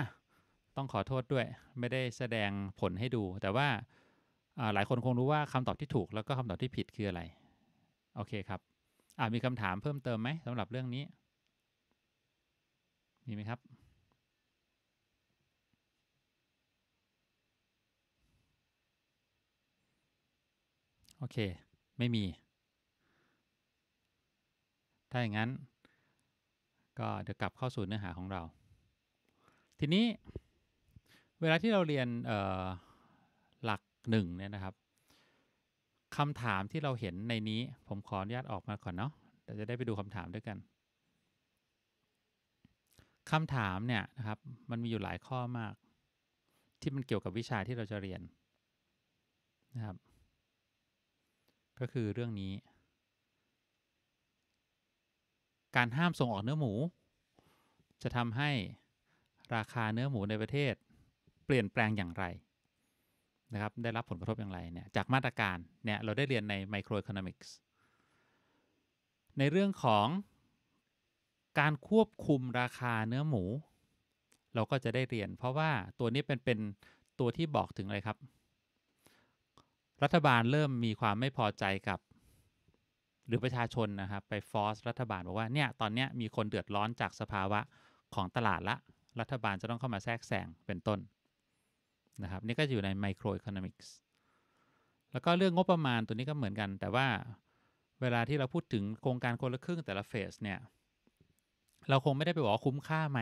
ต้องขอโทษด้วย ไม่ได้แสดงผลให้ดู แต่ว่า หลายคนคงรู้ว่าคำตอบที่ถูกแล้วก็คำตอบที่ผิดคืออะไร โอเคครับ อ่ามีคำถามเพิ่มเติมไหมสำหรับเรื่องนี้ มีไหมครับโอเค ไม่มี ถ้าอย่างนั้น ก็เดี๋ยวกลับเข้าสู่เนื้อหาของเรา ทีนี้เวลาที่เราเรียนหลักหนึ่งเนี่ยนะครับ คำถามที่เราเห็นในนี้ ผมขออนุญาตออกมาก่อนเนาะเราจะได้ไปดูคำถามด้วยกันคำถามเนี่ยนะครับ มันมีอยู่หลายข้อมาก ที่มันเกี่ยวกับวิชาที่เราจะเรียนนะครับก็คือเรื่องนี้ การห้ามส่งออกเนื้อหมู จะทำให้ราคาเนื้อหมูในประเทศ เปลี่ยนแปลงอย่างไรนะครับ ได้รับผลกระทบอย่างไรเนี่ย จากมาตรการเนี่ยเราได้เรียนใน Microeconomics ในเรื่องของการควบคุมราคาเนื้อหมู เราก็จะได้เรียน เพราะว่าตัวนี้เป็นเป็นตัวที่บอกถึงอะไรครับรัฐบาลเริ่มมีความไม่พอใจกับ หรือประชาชนนะครับ ไปฟอสรัฐบาลบอกว่าเนี่ยตอนนี้มีคนเดือดร้อนจากสภาวะของตลาดละรัฐบาลจะต้องเข้ามาแทรกแซงเป็นต้นนะครับนี่ก็อยู่ในไมโครอิคโนมิกส์แล้วก็เรื่องงบประมาณตัวนี้ก็เหมือนกัน แต่ว่าเวลาที่เราพูดถึงโครงการคนละครึ่งแต่ละเฟสเนี่ย เราคงไม่ได้ไปบอกว่าคุ้มค่าไหม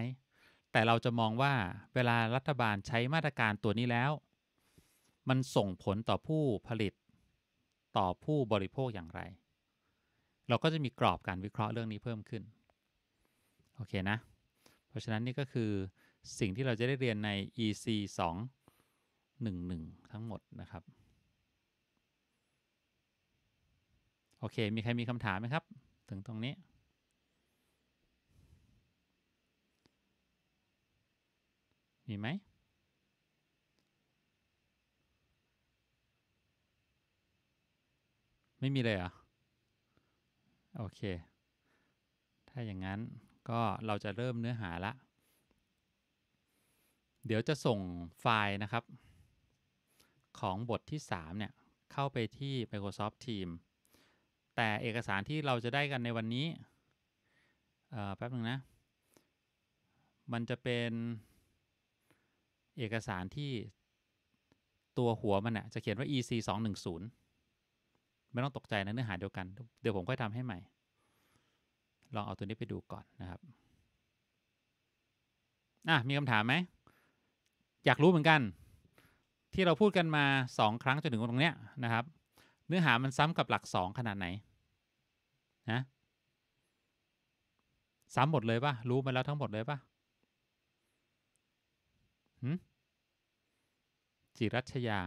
แต่เราจะมองว่าเวลารัฐบาลใช้มาตรการตัวนี้แล้วมันส่งผลต่อผู้ผลิตต่อผู้บริโภคอย่างไร เราก็จะมีกรอบการวิเคราะห์เรื่องนี้เพิ่มขึ้น โอเคนะ เพราะฉะนั้นนี่ก็คือสิ่งที่เราจะได้เรียนใน EC 2 1 1ทั้งหมดนะครับ โอเค มีใครมีคำถามไหมครับ ถึงตรงนี้ มีไหมไม่มีเลยอ่ะโอเค ถ้าอย่างนั้นก็เราจะเริ่มเนื้อหาละเดี๋ยวจะส่งไฟล์นะครับ ของบทที่ 3เนี่ย เข้าไปที่ Microsoft Teams แต่เอกสารที่เราจะได้กันในวันนี้แป๊บนึงนะ มันจะเป็นเอกสารที่ตัวหัวมันน่ยจะเขียนว่า EC 2 1 0ไม่ต้องตกใจนะเนื้อหาเดียวกัน เดี๋ยวผมค่อยทำให้ใหม่ ลองเอาตัวนี้ไปดูก่อนนะครับอ่ะมีคำถามไหมอยากรู้เหมือนกัน ที่เราพูดกันมา 2 ครั้งจนถึงตรงเนี้ยนะครับเนื้อหามันซ้ำกับหลัก 2 ขนาดไหนนะซ้ำหมดเลยปะรู้มาแล้วทั้งหมดเลยปะจิรัชยา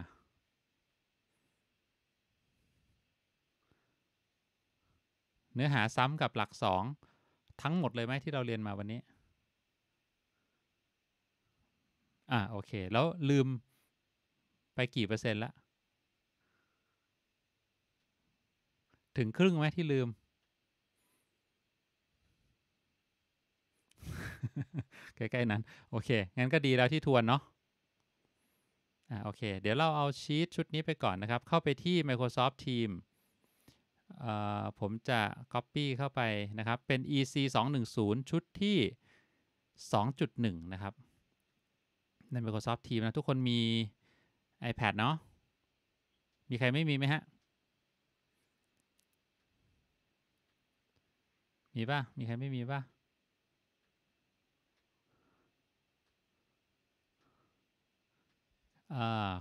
เนื้อหาซ้ำกับหลักสองทั้งหมดเลยไหมที่เราเรียนมาวันนี้ อ่าโอเค แล้วลืมไปกี่เปอร์เซ็นต์ละ ถึงครึ่งไหมที่ลืม ใกล้ ๆ นั้น โอเค งั้นก็ดีแล้วที่ทวนเนาะ อ่าโอเค เดี๋ยวเราเอาชีตชุดนี้ไปก่อนนะครับ เข้าไปที่ Microsoft Teams ผมจะ Copy เข้าไป นะครับ เป็น EC 2 1 0ชุดที่ 2.1 นะครับ ใน Microsoft t e a m นะ ทุกคนมี iPad เนาะมีใครไม่มีไหมฮะ มีป่ะ มีใครไม่มีป่ะ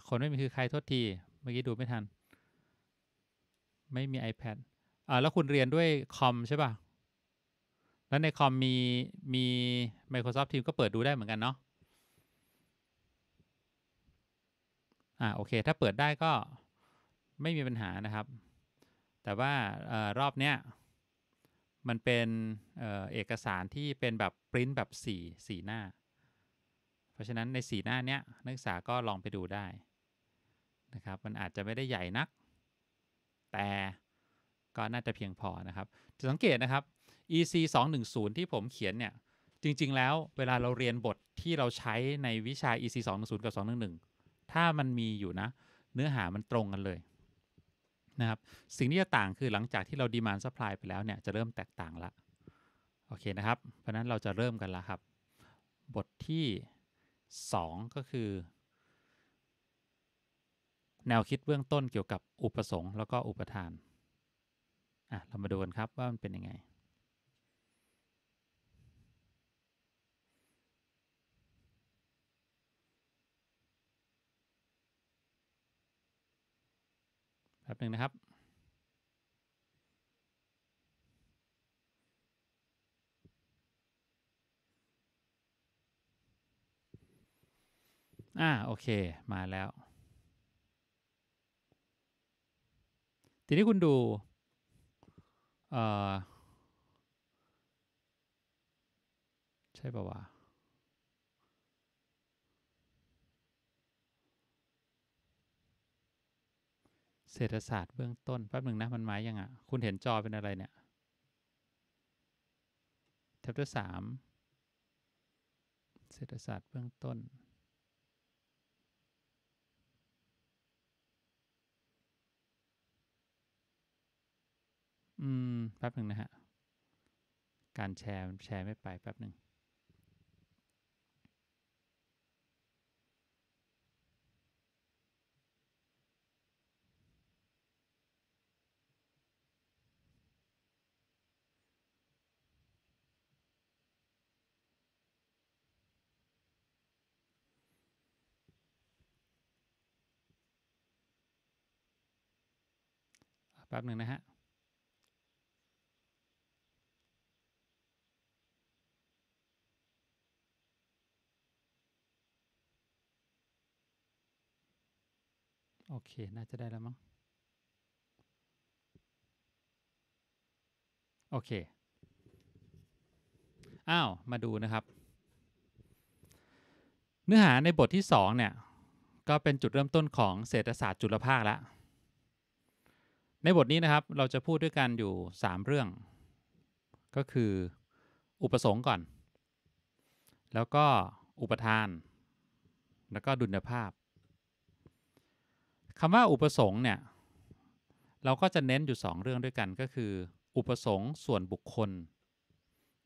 คนไม่มีคือใครโทษที เมื่อกี้ดูไม่ทันไม่มี iPad อ่าแล้วคุณเรียนด้วยคอมใช่ป่ะ แล้วในคอมมีมี Microsoft Teams ก็เปิดดูได้เหมือนกันเนาะ อ่าโอเค ถ้าเปิดได้ก็ไม่มีปัญหานะครับ แต่ว่าอรอบเนี้ยมันเป็นเอเอกสารที่เป็นแบบปริ้นแบบสีสีหน้า เพราะฉะนั้นในสีหน้าเนี้ยนักศึกษาก็ลองไปดูได้นะครับ มันอาจจะไม่ได้ใหญ่นักแต่ก็น่าจะเพียงพอนะครับจะสังเกตนะครับ EC 2 1 0ที่ผมเขียนเนี่ย จริง ๆ แล้วเวลาเราเรียนบทที่เราใช้ในวิชา EC 2 1 0กับ 211 ถ้ามันมีอยู่นะเนื้อหามันตรงกันเลยนะครับ สิ่งที่จะต่างคือหลังจากที่เราดีมานซัพพลายไปแล้วเนี่ยจะเริ่มแตกต่างละ โอเคนะครับเพราะนั้นเราจะเริ่มกันละครับ บทที่ 2 ก็คือแนวคิดเบื้องต้นเกี่ยวกับอุปสงค์แล้วก็อุปทาน อ่ะเรามาดูกันครับว่ามันเป็นยังไงแป๊บหนึ่งนะครับ อ่าโอเคมาแล้วทีนี้คุณดู ใช่ป่าวะเศรษฐศาสตร์เบื้องต้นแป๊บหนึ่งนะมันไม้ยังอ่ะคุณเห็นจอเป็นอะไรเนี่ยแท็บที่สามเศรษฐศาสตร์เบื้องต้นอืมแป๊บหนึ่งนะฮะ การแชร์แชร์ไม่ไปแป๊บหนึ่งแป๊บหนึ่งนะฮะเค น่าจะได้แล้วมั้ง โอเค อ้าว มาดูนะครับ เนื้อหาในบทที่2เนี่ย ก็เป็นจุดเริ่มต้นของเศรษฐศาสตร์จุลภาคแล้ว ในบทนี้นะครับเราจะพูดด้วยกันอยู่3เรื่อง ก็คืออุปสงค์ก่อน แล้วก็อุปทาน แล้วก็ดุลยภาพคำว่าอุปสงค์เนี่ยเราก็จะเน้นอยู่ 2 เรื่องด้วยกันก็คือ อุปสงค์ส่วนบุคคล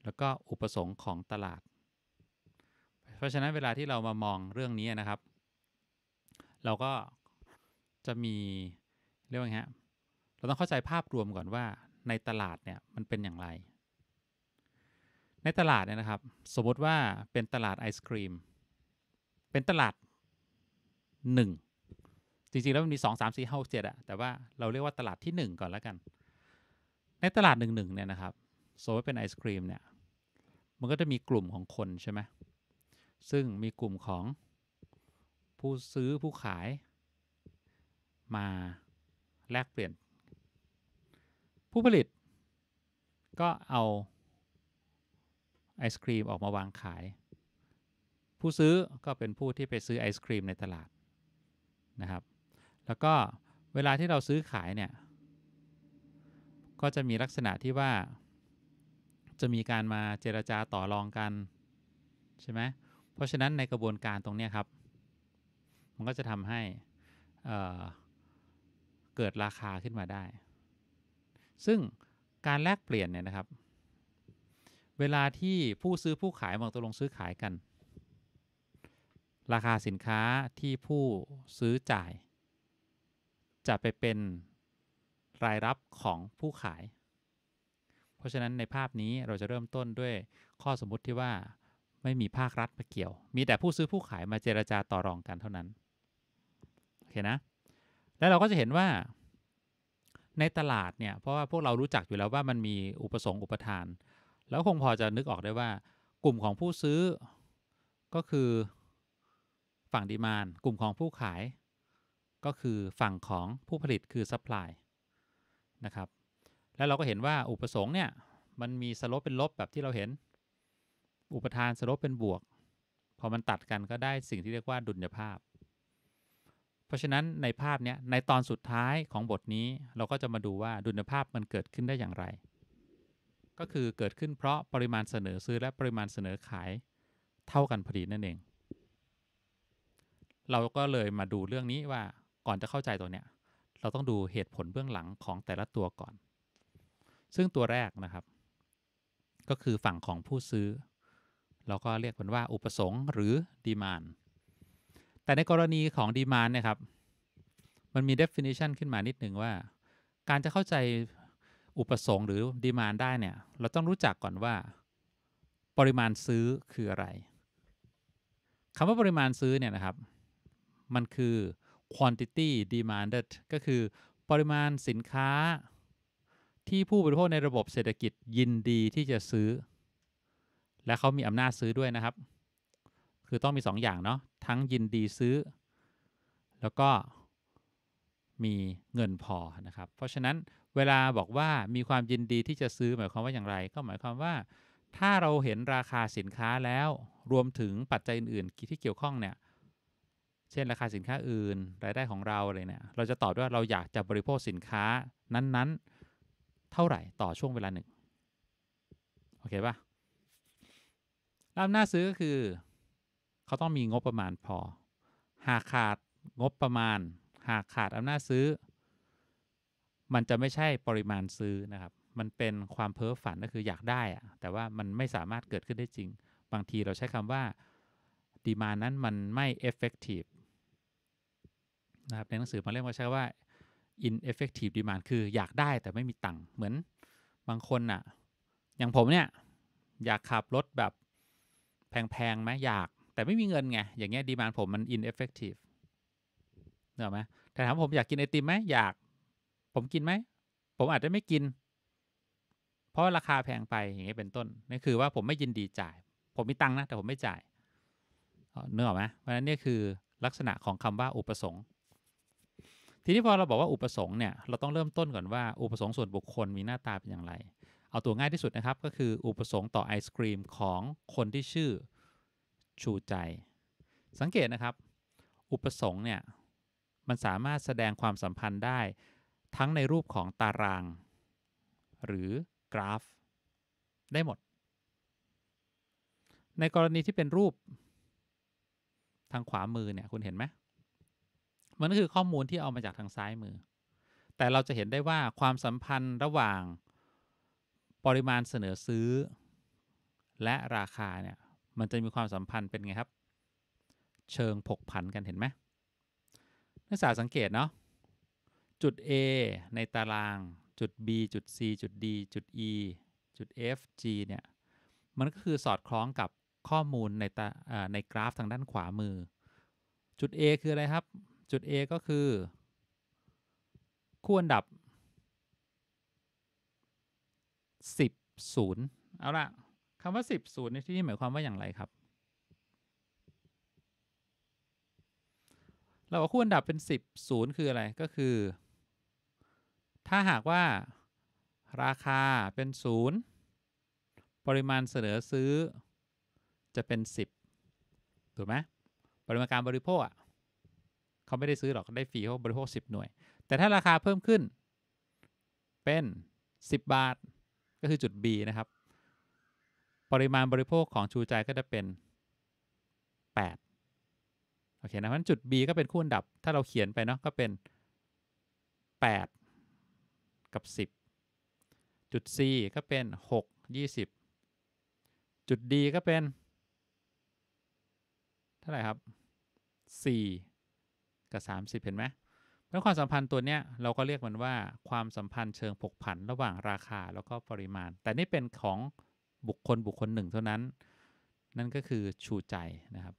แล้วก็อุปสงค์ของตลาด เพราะฉะนั้นเวลาที่เรามามองเรื่องนี้นะครับ เราก็จะมีเรียกว่าไงฮะเราต้องเข้าใจภาพรวมก่อนว่าในตลาดเนี่ยมันเป็นอย่างไร ในตลาดเนี่ยนะครับ สมมติว่าเป็นตลาดไอศครีมเป็นตลาดหนึ่งจริงๆ แล้วมันมีสองสามสี่ห้าเจ็ดอะแต่ว่าเราเรียกว่าตลาดที่หนึ่งก่อน แล้วกัน ในตลาดหนึ่งหนึ่งเนี่ยนะครับโซว่เป็นไอศครีมเนี่ย มันก็จะมีกลุ่มของคนใช่ไหมซึ่งมีกลุ่มของผู้ซื้อผู้ขาย มาแลกเปลี่ยน ผู้ผลิต ก็เอาไอศครีมออกมาวางขาย ผู้ซื้อก็เป็นผู้ที่ไปซื้อไอศครีม ในตลาดนะครับแล้วก็เวลาที่เราซื้อขาย เนี่ย ก็จะมีลักษณะที่ว่า จะมีการมาเจรจาต่อรองกันใช่ไหมเพราะฉะนั้นในกระบวนการตรงนี้ครับ มันก็จะทำให้เเกิดราคาขึ้นมาได้ ซึ่งการแลกเปลี่ยนเนี่ยนะครับ เวลาที่ผู้ซื้อผู้ขายมองตกลงซื้อขายกัน ราคาสินค้าที่ผู้ซื้อจ่ายจะไปเป็นรายรับของผู้ขาย เพราะฉะนั้นในภาพนี้เราจะเริ่มต้นด้วยข้อสมมุติที่ว่าไม่มีภาครัฐมาเกี่ยว มีแต่ผู้ซื้อผู้ขายมาเจราจาต่อรองกันเท่านั้นโอเคนะ แล้วเราก็จะเห็นว่าในตลาดเนี่ย เพราะว่าพวกเรารู้จักอยู่แล้วว่ามันมีอุปสงค์อุปทาน แล้วคงพอจะนึกออกได้ว่า กลุ่มของผู้ซื้อ ก็คือฝั่งดีมานกลุ่มของผู้ขายก็คือฝั่งของผู้ผลิตคือ supply นะครับ แล้วเราก็เห็นว่าอุปสงค์เนี่ยมันมีสลบเป็นลบแบบที่เราเห็น อุปทานสลบเป็นบวกพอมันตัดกันก็ได้สิ่งที่เรียกว่าดุลยภาพ เพราะฉะนั้นในภาพเนี้ยในตอนสุดท้ายของบทนี้ เราก็จะมาดูว่าดุลยภาพมันเกิดขึ้นได้อย่างไร ก็คือเกิดขึ้นเพราะปริมาณเสนอซื้อและปริมาณเสนอขายเท่ากันพอดีนั่นเอง เราก็เลยมาดูเรื่องนี้ว่าก่อนจะเข้าใจตัวเนี้ย เราต้องดูเหตุผลเบื้องหลังของแต่ละตัวก่อน ซึ่งตัวแรกนะครับ ก็คือฝั่งของผู้ซื้อ เราก็เรียกมันว่าอุปสงค์หรือดีมานแต่ในกรณีของดีมานนะครับ มันมี definition ขึ้นมานิดหนึ่งว่า การจะเข้าใจอุปสงค์หรือดีมานได้เนี่ย เราต้องรู้จักก่อนว่าปริมาณซื้อคืออะไร คำว่าปริมาณซื้อเนี่ยนะครับ มันคือ quantity demanded ก็คือปริมาณสินค้า ที่ผู้บริโภคในระบบเศรษฐกิจยินดีที่จะซื้อ และเขามีอำนาจซื้อด้วยนะครับ คือต้องมี2ออย่างเนาะทั้งยินดีซื้อ แล้วก็มีเงินพอนะครับ เพราะฉะนั้นเวลาบอกว่ามีความยินดีที่จะซื้อหมายความว่าอย่างไร ก็หมายความว่า ถ้าเราเห็นราคาสินค้าแล้วรวมถึงปัจจัยอื่นๆที่เกี่ยวข้องเนี่ยเช่น ราคาสินค้าอื่น รายได้ของเราอะไรเนี่ยเราจะตอบว่าเราอยากจะบริโภคสินค้านั้นๆ เท่าไหร่ต่อช่วงเวลาหนึ่งโอเคปะ่ะลำหอำนาจซื้อก็คือเขาต้องมีงบประมาณพอ หากขาดงบประมาณ หากขาดอำนาจซื้อ มันจะไม่ใช่ปริมาณซื้อนะครับมันเป็นความเพ้อฝันก็คืออยากได้อะแต่ว่ามันไม่สามารถเกิดขึ้นได้จริง บางทีเราใช้คำว่าดีมานั้นมันไม่ effective นะครับในหนังสือมาเล่มก็ใช้ว่า ineffective demand คืออยากได้แต่ไม่มีตังค์ เหมือนบางคนน่ะ อย่างผมเนี่ยอยากขับรถแบบแพงๆไหมอยาก แต่ไม่มีเงินไง อย่างเงี้ยดีมานผมมัน ineffective เหนรอไหมแต่ถามผมอยากกินไอติมไหมอยาก ผมกินไหม ผมอาจจะไม่กิน เพราะราคาแพงไปอย่างเงี้ยเป็นต้น นี่คือว่าผมไม่ยินดีจ่าย ผมมีตังค์นะแต่ผมไม่จ่ายเนืออไหมเพราะนั้นนี่คือลักษณะของคำว่าอุปสงค์ทีนี้พอเราบอกว่าอุปสงค์เนี่ยเราต้องเริ่มต้นก่อนว่าอุปสงค์ส่วนบุคคลมีหน้าตาเป็นอย่างไร เอาตัวง่ายที่สุดนะครับก็คืออุปสงค์ต่อไอศครีมของคนที่ชื่อชูใจ สังเกตนะครับ อุปสงค์เนี่ยมันสามารถแสดงความสัมพันธ์ได้ทั้งในรูปของตาราง หรือกราฟ ได้หมด ในกรณีที่เป็นรูปทางขวามือเนี่ยคุณเห็นไหมมันก็คือข้อมูลที่เอามาจากทางซ้ายมือ แต่เราจะเห็นได้ว่าความสัมพันธ์ระหว่างปริมาณเสนอซื้อ และราคาเนี่ย มันจะมีความสัมพันธ์เป็นไงครับ เชิงผกผันกันเห็นไหมนักศึกษาสังเกตเนาะจุด A ในตารางจุด B จุด C จุด D จุด E จุด F G เนี่ย มันก็คือสอดคล้องกับข้อมูลในตาในกราฟทางด้านขวามือ จุด A คืออะไรครับจุด A ก็คือคู่อันดับ 10 0เอาละคำว่า 10 0ในที่นี้หมายความว่าอย่างไรครับ เราอกคู่อันดับเป็น 10 0คืออะไรก็คือ ถ้าหากว่าราคาเป็น 0 ปริมาณเสนอซื้อ จะเป็น 10ถูกไหมปริมาณการบริโภคอะเขาไม่ได้ซื้อหรอกเขาได้ฟรีเขาบริโภค 10 หน่วย แต่ถ้าราคาเพิ่มขึ้น เป็น 10 บาท ก็คือจุด B นะครับ ปริมาณบริโภคของชูใจก็จะเป็น8โอเคนะเพราะนนั้จุด B ก็เป็นคู่อันดับ ถ้าเราเขียนไปเนาะก็เป็น 8 กับ 10 จุด C ก็เป็น 6 20 จุด D ก็เป็น เท่าไหร่ครับ 4กับ30 เห็นไหมเมื่ความสัมพันธ์ตัวเนี้ยเราก็เรียกมันว่าความสัมพันธ์เชิงผกผันระหว่างราคาแล้วก็ปริมาณ แต่นี่เป็นของบุคคลบุคคลหนึ่งเท่านั้น นั่นก็คือชูใจนะครับ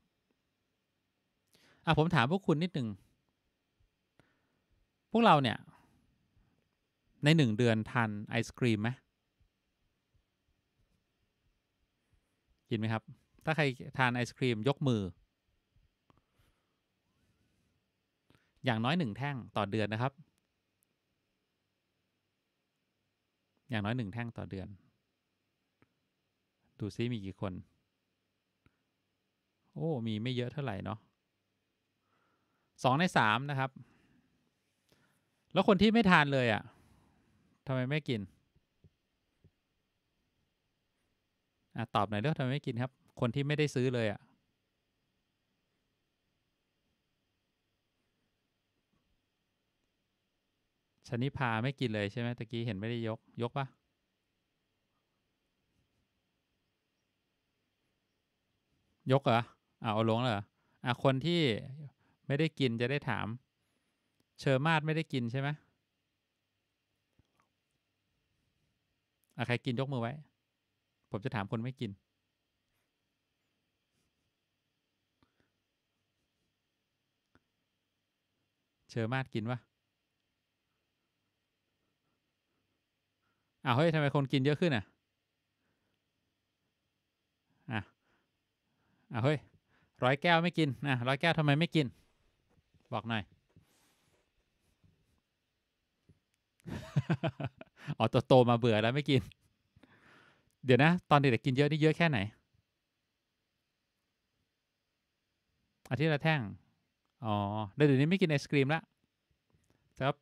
อ่ะผมถามพวกคุณนิดหนึ่ง พวกเราเนี่ย ในหนึ่งเดือนทานไอศครีมไหม กินไหมครับ ถ้าใครทานไอศครีมยกมืออย่างน้อยหนึ่งแท่งต่อเดือนนะครับ อย่างน้อยหนึ่งแท่งต่อเดือน ดูซิมีกี่คน โอ้มีไม่เยอะเท่าไหร่เนาะสองในสามนะครับ แล้วคนที่ไม่ทานเลยอะ่ะทำไมไม่กินอ่ะตอบหน่อยเด้อทำไมไม่กินครับ คนที่ไม่ได้ซื้อเลยอะ่ะชนิพาไม่กินเลยใช่ไหมตะกี้เห็นไม่ได้ยก ยกปะยกเหรออ้าวเอาลงเหรออ่าคนที่ไม่ได้กินจะได้ถาม เชอร์มาดไม่ได้กินใช่ไหมอ่าใครกินยกมือไว้ ผมจะถามคนไม่กิน เชอร์มาดกินปะอ้าวเฮ้ยทำไมคนกินเยอะขึ้นอ่ะ อ่ะอ้าวเฮ้ยร้อยแก้วไม่กินนะร้อยแก้วทำไมไม่กินบอกหน่อยอ๋อโต โตมาเบื่อแล้วไม่กิน เดี๋ยวนะตอนเด็กๆกินเยอะนี่เยอะแค่ไหน อาทิตย์ละแท่ง อ๋อเดี๋ยวนี้ไม่กินไอศครีมละแต่ว่า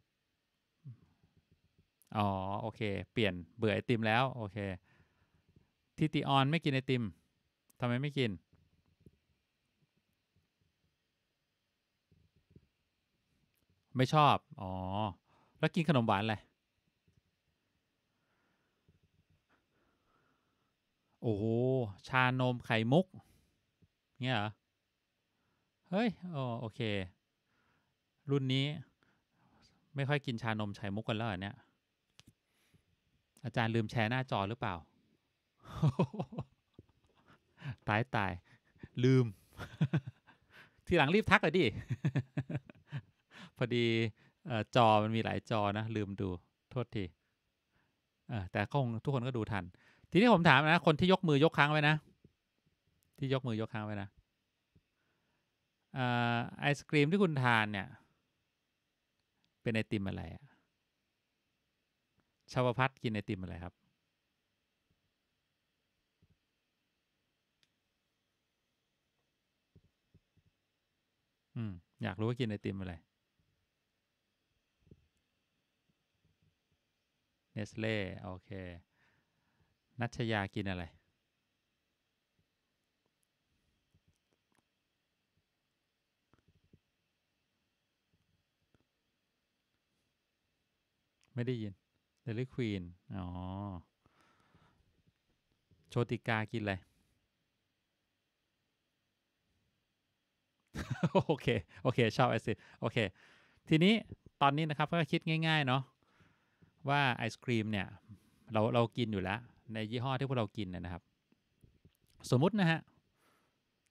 อ๋อโอเค เปลี่ยนเบื่อไอติมแล้วโอเคทิติออนไม่กินไอติมทำไมไม่กิน ไม่ชอบ อ๋อ แล้วกินขนมหวานอะไร โอ้ชานมไข่มุกเนี่ยเหรอเฮ้ย๋อโอเค รุ่นนี้ ไม่ค่อยกินชานมไข่มุกกันแล้วเนี่ยอาจารย์ลืมแชร์หน้าจอหรือเปล่า ตายตาย ลืม ทีหลังรีบทักเลยดิ พอดีจอมันมีหลายจอนะลืมดู โทษที แต่คงทุกคนก็ดูทัน ทีนี้ผมถามนะคนที่ยกมือยกค้างไว้นะ ที่ยกมือยกค้างไว้นะไอศครีมที่คุณทานเนี่ย เป็นไอติมอะไรอะชาวพัฒกินไอติมอะไรครับ อืม อยากรู้ว่ากินไอติมอะไร เนสเล่โอเค นัชยากินอะไร ไม่ได้ยินเดลิควีนอ๋อโชติกา กินอะไร โอเค โอเค ชอบไอซิโอเค ทีนี้ ตอนนี้นะครับก็คิดง่ายๆ เนาะว่าไอศครีมเนี่ย เราเรากินอยู่แล้ว ในยี่ห้อที่พวกเรากินนะครับ สมมุตินะฮะ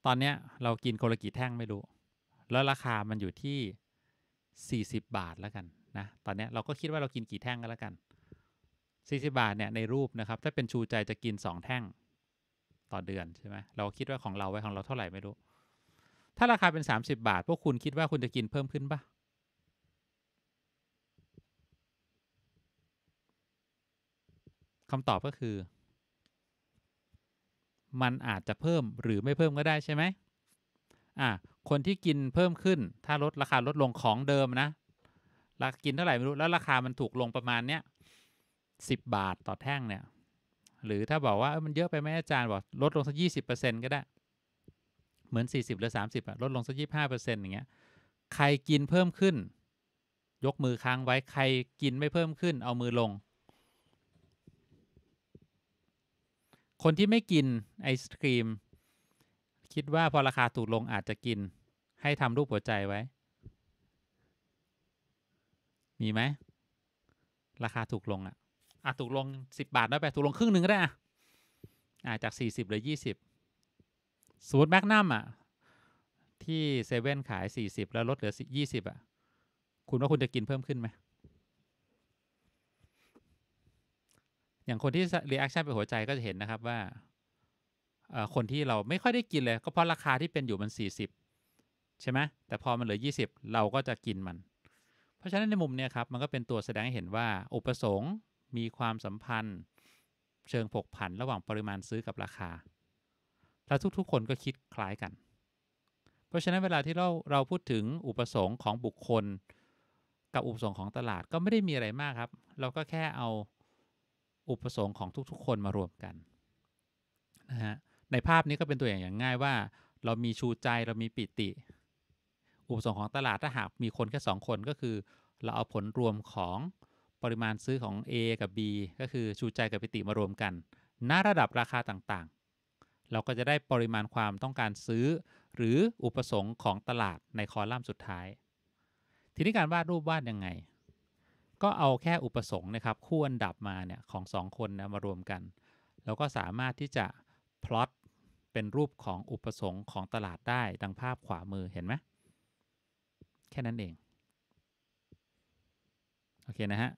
ตอนเนี้ยเรากินโคลกี่แท่งไม่รู้ แล้วราคามันอยู่ที่ 40 บาทแล้วกัน นะ ตอนเนี้ยเราก็คิดว่าเรากินกี่แท่งก็แล้วกัน40บาทเนี่ยในรูปนะครับถ้าเป็นชูใจจะกิน 2 แท่งต่อเดือนใช่ไหมเราคิดว่าของเราไว้ของเราเท่าไหร่ไม่รู้ ถ้าราคาเป็น 30 บาท พวกคุณคิดว่าคุณจะกินเพิ่มขึ้นปะคำตอบก็คือมันอาจจะเพิ่มหรือไม่เพิ่มก็ได้ใช่ไหมอ่าคนที่กินเพิ่มขึ้น ถ้าลดราคาลดลงของเดิมนะรากินเท่าไหร่ไม่รู้แล้วราคามันถูกลงประมาณเนี้ยสิบบาทต่อแท่งเนี่ย หรือถ้าบอกว่ามันเยอะ ไปไหมอาจารย์ บอก ลด ลง สักยี่สิบเปอร์เซ็นก็ได้ เหมือนสี่สิบหรือสามสิบอะลดลง สักยี่ห้าเปอร์เซ็นต์อย่างเงี้ย ใครกินเพิ่มขึ้น ยกมือค้างไว้ ใครกินไม่เพิ่มขึ้น เอามือลง คนที่ไม่กิน ไอศครีม คิดว่าพอราคาถูกลงอาจจะกินให้ทำรูปหัวใจไว้ มีไหมราคาถูกลงอะ่ะอะถูกลงสิบบาทได้ไปถูกลงครึ่งหนึ่งก็ได้อะอาจากสี่สิบเหลือยี่สิบสูตรแมกนัมอ่ะ ที่เซเว่นขายสี่สิบแล้วลดเหลือยี่สิบอ่ะคุณว่าคุณจะกินเพิ่มขึ้นไหม อย่างคนที่รีแอคชั่นเป็นหัวใจก็จะเห็นนะครับว่า คนที่เราไม่ค่อยได้กินเลย ก็เพราะราคาที่เป็นอยู่มัน 40ใช่ไหม แต่พอมันเหลือ 20เราก็จะกินมัน เพราะฉะนั้นในมุมเนี่ยครับมันก็เป็นตัวแสดงให้เห็นว่าอุปสงค์มีความสัมพันธ์เชิงผกผัน ระหว่างปริมาณซื้อกับราคา และทุกๆ คนก็คิดคล้ายกัน เพราะฉะนั้นเวลาที่เราเราพูดถึงอุปสงค์ของบุคคล กับอุปสงค์ของตลาดก็ไม่ได้มีอะไรมากครับ เราก็แค่เอาอุปสงค์ของทุกๆ คนมารวมกันนะฮะ ในภาพนี้ก็เป็นตัวอย่างอย่างง่ายว่าเรามีชูใจเรามีปิติ อุปสงค์ของตลาดถ้าหาก มีคนแค่ 2 คนก็คือเราเอาผลรวมของปริมาณซื้อของ A กับ B ก็คือชูใจกับปิติมารวมกันณระดับราคาต่างๆ เราก็จะได้ปริมาณความต้องการซื้อ หรืออุปสงค์ของตลาดในคอลัมน์สุดท้าย ทีนี้การวาดรูปวาดยังไง ก็เอาแค่อุปสงค์นะครับคู่อันดับมาเนี่ยของสองคนนะมารวมกันแล้วก็สามารถที่จะพลอตเป็นรูปของอุปสงค์ของตลาดได้ดังภาพขวามือเห็นไหมแค่นั้นเอง โอเคนะฮะ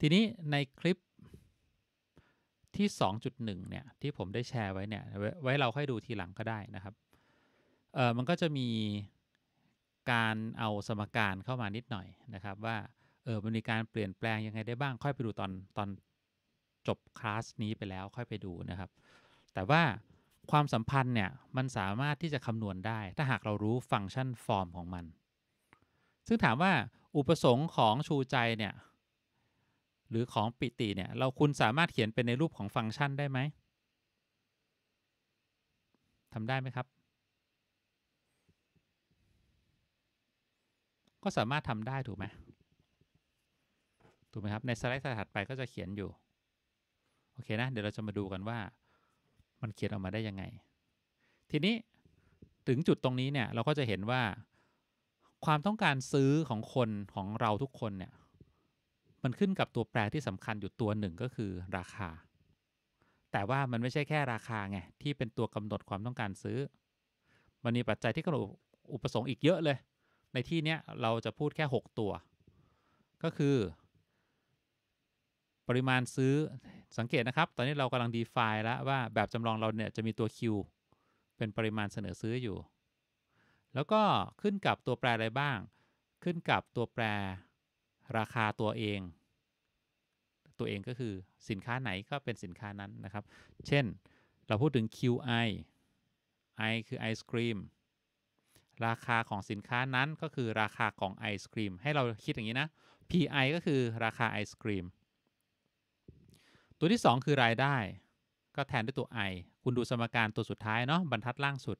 ทีนี้ในคลิปที่ 2.1เนี่ยที่ผมได้แชร์ไว้เนี่ยไว้เราค่อยดูทีหลังก็ได้นะครับ เออมันก็จะมีการเอาสมการเข้ามานิดหน่อยนะครับ ว่าเออมันมีการเปลี่ยนแปลงยังไงได้บ้าง ค่อยไปดูตอนตอนจบคลาสนี้ไปแล้วค่อยไปดูนะครับ แต่ว่าความสัมพันธ์เนี่ยมันสามารถที่จะคำนวณได้ ถ้าหากเรารู้ฟังก์ชันฟอร์มของมัน ซึ่งถามว่าอุปสงค์ของชูใจเนี่ยหรือของปิติ เนี่ย เราคุณสามารถเขียนเป็นในรูปของฟังก์ชันได้ไหมทำได้ไหมครับ ก็สามารถทำได้ถูกไหมถูกไหมครับในสไลด์ถัดไปก็จะเขียนอยู่ โอเคนะเดี๋ยวเราจะมาดูกันว่ามันเขียนออกมาได้ยังไง ทีนี้ถึงจุดตรงนี้เนี่ยเราก็จะเห็นว่าความต้องการซื้อของคนของเราทุกคนเนี่ยมันขึ้นกับตัวแปรที่สำคัญอยู่ตัวหนึ่งก็คือราคา แต่ว่ามันไม่ใช่แค่ราคาไง ที่เป็นตัวกำหนดความต้องการซื้อ มันมีปัจจัยที่กำหนดอุปสงค์อีกเยอะเลย ในที่เนี้ยเราจะพูดแค่ 6 ตัว ก็คือ ปริมาณซื้อ สังเกตนะครับ ตอนนี้เรากำลังดีไฟล์แล้วว่าแบบจำลองเราเนี่ย จะมีตัว Q เป็นปริมาณเสนอซื้ออยู่ แล้วก็ขึ้นกับตัวแปรอะไรบ้าง ขึ้นกับตัวแปรราคาตัวเอง ตัวเองก็คือสินค้าไหนก็เป็นสินค้านั้นนะครับ เช่นเราพูดถึง QI I คือไอศครีมราคาของสินค้านั้นก็คือราคาของไอศครีมให้เราคิดอย่างนี้นะ PI ก็คือราคาไอศครีมตัวที่ 2 คือรายได้ ก็แทนด้วยตัว i คุณดูสมการตัวสุดท้ายเนาะบรรทัดล่างสุด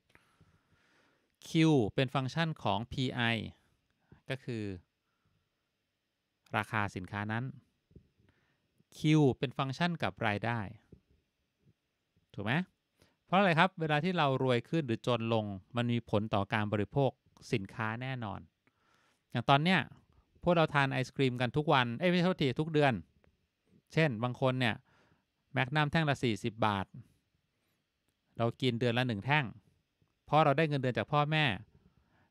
Q เป็นฟังก์ชันของ PI ก็คือราคาสินค้านั้น Q เป็นฟังก์ชันกับรายได้ ถูกไหม เพราะอะไรครับ เวลาที่เรารวยขึ้นหรือจนลง มัน มี ผลต่อการบริโภคสินค้าแน่นอน อย่างตอนเนี้ย พวก เรา ทาน ไอศครีม กันทุกวันเอ้ยไม่ใช่ที ทุกเดือน เช่น บางคน เนี่ย แมกนัมแท่ง ละ 40 บาท เรากินเดือนละ1แท่งเพราะเราได้เงินเดือนจากพ่อแม่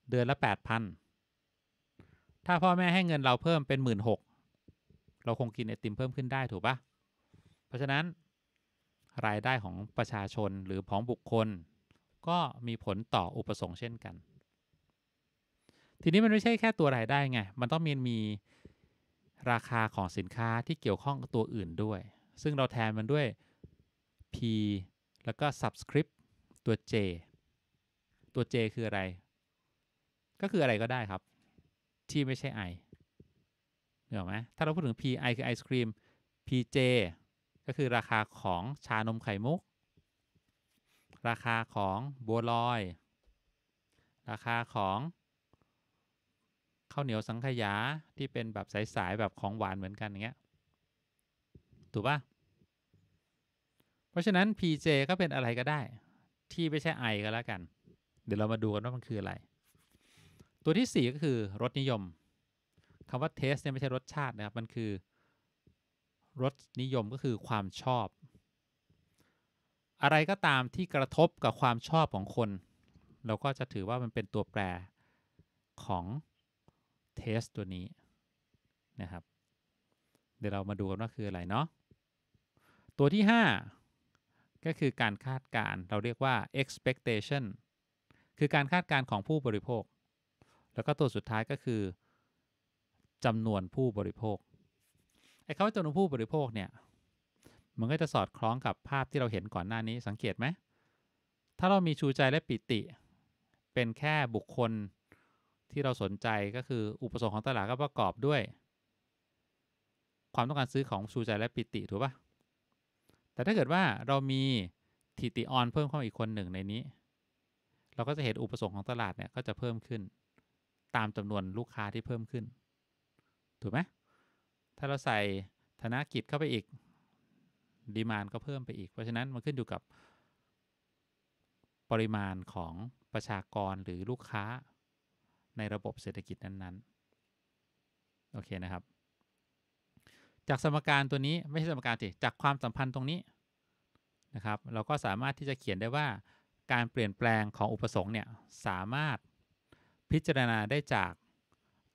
เดือนละ8,000ถ้าพ่อแม่ให้เงินเราเพิ่มเป็นหมื่นหกเราคงกินไอติมเพิ่มขึ้นได้ถูกปะเพราะฉะนั้น รายได้ของประชาชนหรือของบุคคล ก็มีผลต่ออุปสงค์เช่นกัน ทีนี้มันไม่ใช่แค่ตัวรายได้ไง มันต้องมีมีราคาของสินค้าที่เกี่ยวข้องกับตัวอื่นด้วย ซึ่งเราแทนมันด้วย P แล้วก็ subscript ตัว J ตัว J คืออะไร ก็คืออะไรก็ได้ครับที่ไม่ใช่ไอเหนอไหมถ้าเราพูดถึง PI คือไอศครีม PJ ก็คือราคาของชานมไข่มุก ราคาของบัวลอย ราคาของข้าวเหนียวสังขยา ที่เป็นแบบสายๆแบบของหวานเหมือนกันอย่างเงี้ย ถูกปะเพราะฉะนั้น PJ ก็เป็นอะไรก็ได้ที่ไม่ใช่ไอก็แล้วกัน เดี๋ยวเรามาดูกันว่ามันคืออะไรตัวที่ 4 ก็คือรสนิยม คำว่า taste เนี่ยไม่ใช่รสชาตินะครับ มันคือรสนิยมก็คือความชอบ อะไรก็ตามที่กระทบกับความชอบของคน เราก็จะถือว่ามันเป็นตัวแปรของ taste ตัวนี้นะครับ เดี๋ยวเรามาดูกันว่าคืออะไรเนาะ ตัวที่ 5 ก็คือการคาดการ เราเรียกว่า expectation คือการคาดการของผู้บริโภคแล้วก็ตัวสุดท้ายก็คือจำนวนผู้บริโภคไอ้คำว่าจำนวนผู้บริโภคเนี่ย มันก็จะสอดคล้องกับภาพที่เราเห็นก่อนหน้านี้ สังเกตไหม ถ้าเรามีชูใจและปิติ เป็นแค่บุคคลที่เราสนใจก็คืออุปสงค์ของตลาดก็ประกอบด้วย ความต้องการซื้อของชูใจและปิติถูกปะแต่ถ้าเกิดว่าเรามีทิติออนเพิ่มเข้ามาอีกคนหนึ่งในนี้ เราก็จะเห็นอุปสงค์ของตลาดเนี่ยก็จะเพิ่มขึ้นตามจำนวนลูกค้าที่เพิ่มขึ้น ถูกไหม ถ้าเราใส่ธนกิจเข้าไปอีก ดีมานก็เพิ่มไปอีก เพราะฉะนั้นมันขึ้นอยู่กับปริมาณของประชากรหรือลูกค้าในระบบเศรษฐกิจนั้นๆ โอเคนะครับ จากสมการตัวนี้ไม่ใช่สมการสิ จากความสัมพันธ์ตรงนี้นะครับ เราก็สามารถที่จะเขียนได้ว่าการเปลี่ยนแปลงของอุปสงค์เนี่ยสามารถพิจารณาได้จาก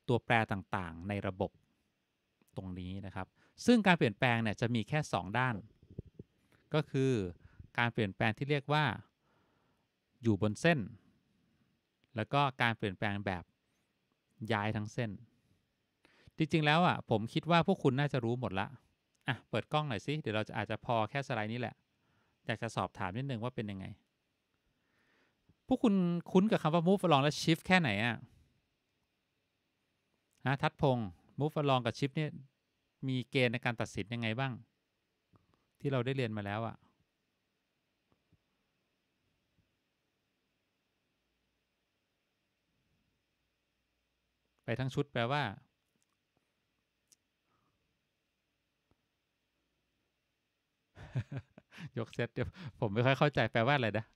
ตัวแปรต่าง ๆ ในระบบตรงนี้นะครับ ซึ่งการเปลี่ยนแปลงเนี่ยจะมีแค่ 2 ด้าน ก็คือการเปลี่ยนแปลงที่เรียกว่าอยู่บนเส้น แล้วก็การเปลี่ยนแปลงแบบย้ายทั้งเส้น จริง ๆ แล้วอ่ะผมคิดว่าพวกคุณน่าจะรู้หมดละ อ่ะเปิดกล้องหน่อยสิ เดี๋ยวเราจะอาจจะพอแค่สไลด์นี้แหละ อยากจะสอบถามนิดนึงว่าเป็นยังไงพวกคุณคุ้นกับคำว่า move along และ shift แค่ไหนอะฮะทัดพง move along กับ shift เนี่ย มีเกณฑ์ในการตัดสินยังไงบ้าง ที่เราได้เรียนมาแล้วอะไปทั้งชุดแปลว่า ยกเซตเดี๋ยวผมไม่ค่อยเข้าใจแปลว่าอะไรนะ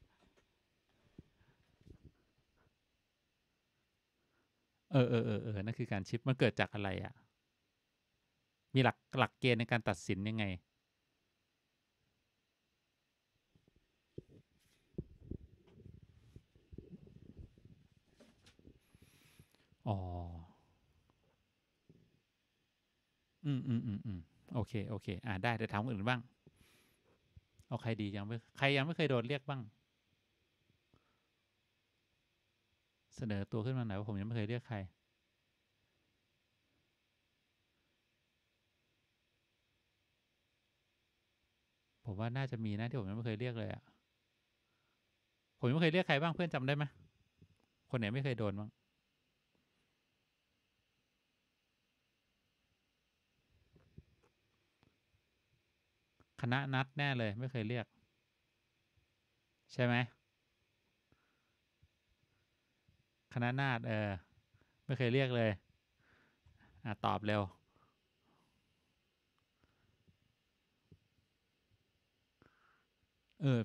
เออเออเออเออนั่นคือการชิป มันเกิดจากอะไรอะ่ะ มีหลักหลักเกณฑ์ในการตัดสินยังไง อ๋อ อืมอืมอืมอืมโอเคโอเค อ่าได้เดี๋ยวถามคนอื่นบ้างเอาใครดียังไม่ใครยังไม่เคยโดนเรียกบ้างเสนอตัวขึ้นมาหน่อยว่าผมยังไม่เคยเรียกใคร ผมว่าน่าจะมีนะที่ผมยังไม่เคยเรียกเลยอะ่ะ ผมยังไม่เคยเรียกใครบ้างเพื่อนจำได้ไหมคนไหนไม่เคยโดนบ้าง คณะนัดแน่เลยไม่เคยเรียก ใช่ไหมคณะนาฏเออไม่เคยเรียกเลย อ่ะ ตอบ เร็วเออ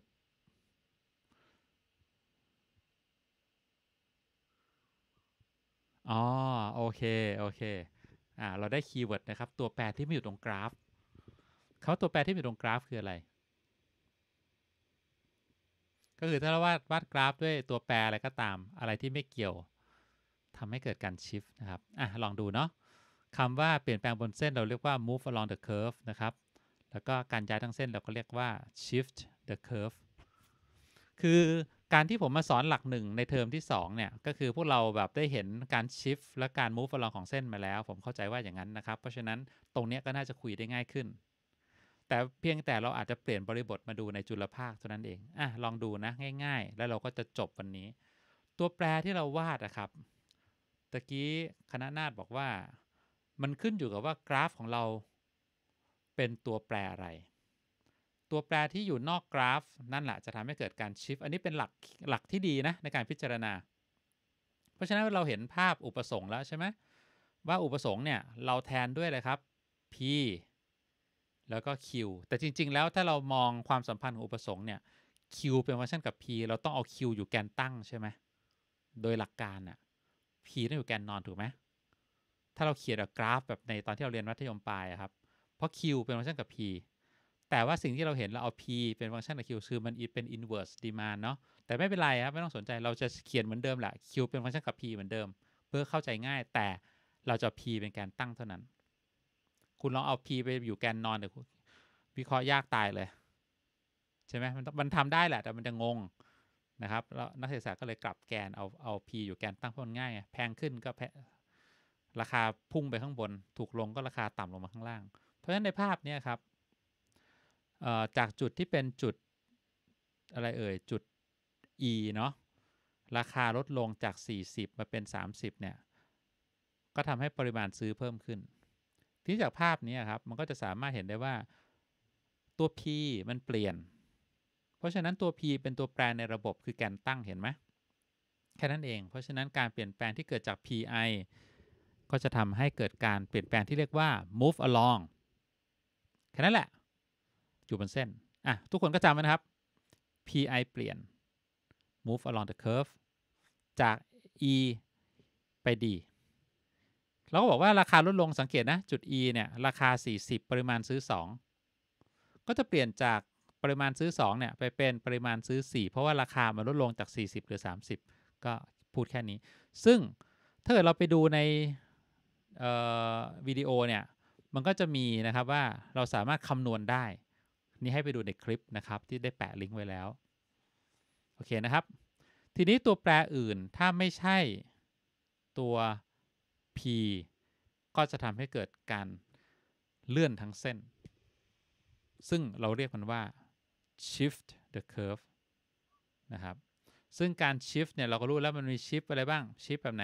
อ๋อโอเคโอเค อ่าเราได้คีย์เวิร์ดนะครับ ตัวแปรที่ไม่อยู่ตรงกราฟเขาตัวแปรที่ไม่อยู่ตรงกราฟ คืออะไรก็คือถ้าเราวาดวาดกราฟด้วยตัวแปรอะไร ก็ตามอะไรที่ไม่เกี่ยวทำให้เกิดการชิฟนะครับ อ่ะลองดูเนาะคำว่าเปลี่ยนแปลงบนเส้นเราเรียกว่า move along the curve นะครับแล้วก็การย้ายทั้งเส้นเราก็เรียกว่า shift the curve คือการที่ผมมาสอนหลักหนึ่งในเทอมที่2เนี่ยก็คือพวกเราแบบได้เห็นการชิฟและการ move along ของเส้นมาแล้ว ผมเข้าใจว่าอย่างนั้นนะครับ เพราะฉะนั้นตรงนี้ก็น่าจะคุยได้ง่ายขึ้นแต่เพียงแต่เราอาจจะเปลี่ยนบริบทมาดูในจุลภาคเท่านั้นเองอ่ะลองดูนะ ง่ายๆ แล้วเราก็จะจบวันนี้ ตัวแปรที่เราวาดนะครับตะกี้คณะนาฏบอกว่า มันขึ้นอยู่กับว่ากราฟของเรา เป็นตัวแปรอะไร ตัวแปรที่อยู่นอกกราฟนั่นแหละจะทำให้เกิดการชิฟ อันนี้เป็นหลักหลักที่ดีนะ ในการพิจารณา เพราะฉะนั้นเราเห็นภาพอุปสงค์แล้วใช่ไหมว่าอุปสงค์เนี่ยเราแทนด้วยอะไรครับ p แล้วก็ Q แต่จริงๆ แล้วถ้าเรามองความสัมพันธ์ของอุปสงค์เนี่ย Q เป็นฟังก์ชันกับ p เราต้องเอา Q อยู่แกนตั้งใช่ไหม โดยหลักการอะ p ต้องอยู่แกนนอนถูกไหม ถ้าเราเขียนกราฟแบบในตอนที่เราเรียนมัธยมปลายครับ เพราะ q เป็นฟังก์ชันกับ p แต่ว่าสิ่งที่เราเห็นเราเอา p เป็นฟังก์ชันกับ q คือมันเป็น inverse demand เนาะแต่ไม่เป็นไรครับไม่ต้องสนใจเราจะเขียนเหมือนเดิมแหละ q เป็นฟังก์ชันกับ p เหมือนเดิม เพื่อเข้าใจง่ายแต่เราจะ p เป็นแกนตั้งเท่านั้นคุณลองเอา p ไปอยู่แกนนอนเดี๋ยววิเคราะห์ยากตายเลย ใช่ไหมมันมันทำได้แหละ แต่มันจะงง นะครับแล้วนักเศรษฐศาสตร์ก็เลยกลับแกนเอาเอา p อยู่แกนตั้งพ้นง่าย แพงขึ้นก็แพราคาพุ่งไปข้างบน ถูกลงก็ราคาต่ำลงมาข้างล่าง เพราะฉะนั้นในภาพนี้ครับ จากจุดที่เป็นจุด อะไรเอ่ย จุด e เนาะราคาลดลงจาก 40 มาเป็น 30 เนี่ยก็ทำให้ปริมาณซื้อเพิ่มขึ้นทีจากภาพนี้ครับมันก็จะสามารถเห็นได้ว่าตัว p มันเปลี่ยน เพราะฉะนั้นตัว p เป็นตัวแปรในระบบคือแกนตั้งเห็นไหมแค่นั้นเองเพราะฉะนั้นการเปลี่ยนแปลงที่เกิดจาก pi ก็จะทำให้เกิดการเปลี่ยนแปลงที่เรียกว่า move along แค่นั้นแหละอยู่บนเส้นอ่ะทุกคนก็จำนะครับ pi เปลี่ยน move along the curve จาก e ไป d เราก็บอกว่าราคาลดลงสังเกตนะจุด e เนี่ยราคา 40 ปริมาณซื้อ 2 ก็จะเปลี่ยนจากปริมาณซื้อ 2 เนี่ยไปเป็นปริมาณซื้อ 4 เพราะว่าราคามันลดลงจาก 40หรือ 30 ก็พูดแค่นี้ ซึ่งถ้าเกิดเราไปดูในวิดีโอเนี่ย มันก็จะมีนะครับว่าเราสามารถคำนวณได้ นี่ให้ไปดูในคลิปนะครับ ที่ได้แปะลิงก์ไว้แล้ว โอเคนะครับ ทีนี้ตัวแปรอื่นถ้าไม่ใช่ตัว p ก็จะทำให้เกิดการเลื่อนทั้งเส้น ซึ่งเราเรียกมันว่า shift the curve นะครับซึ่งการ shift เนี่ยเราก็รู้แล้วมันมี shift อะไรบ้าง shift แบบไหน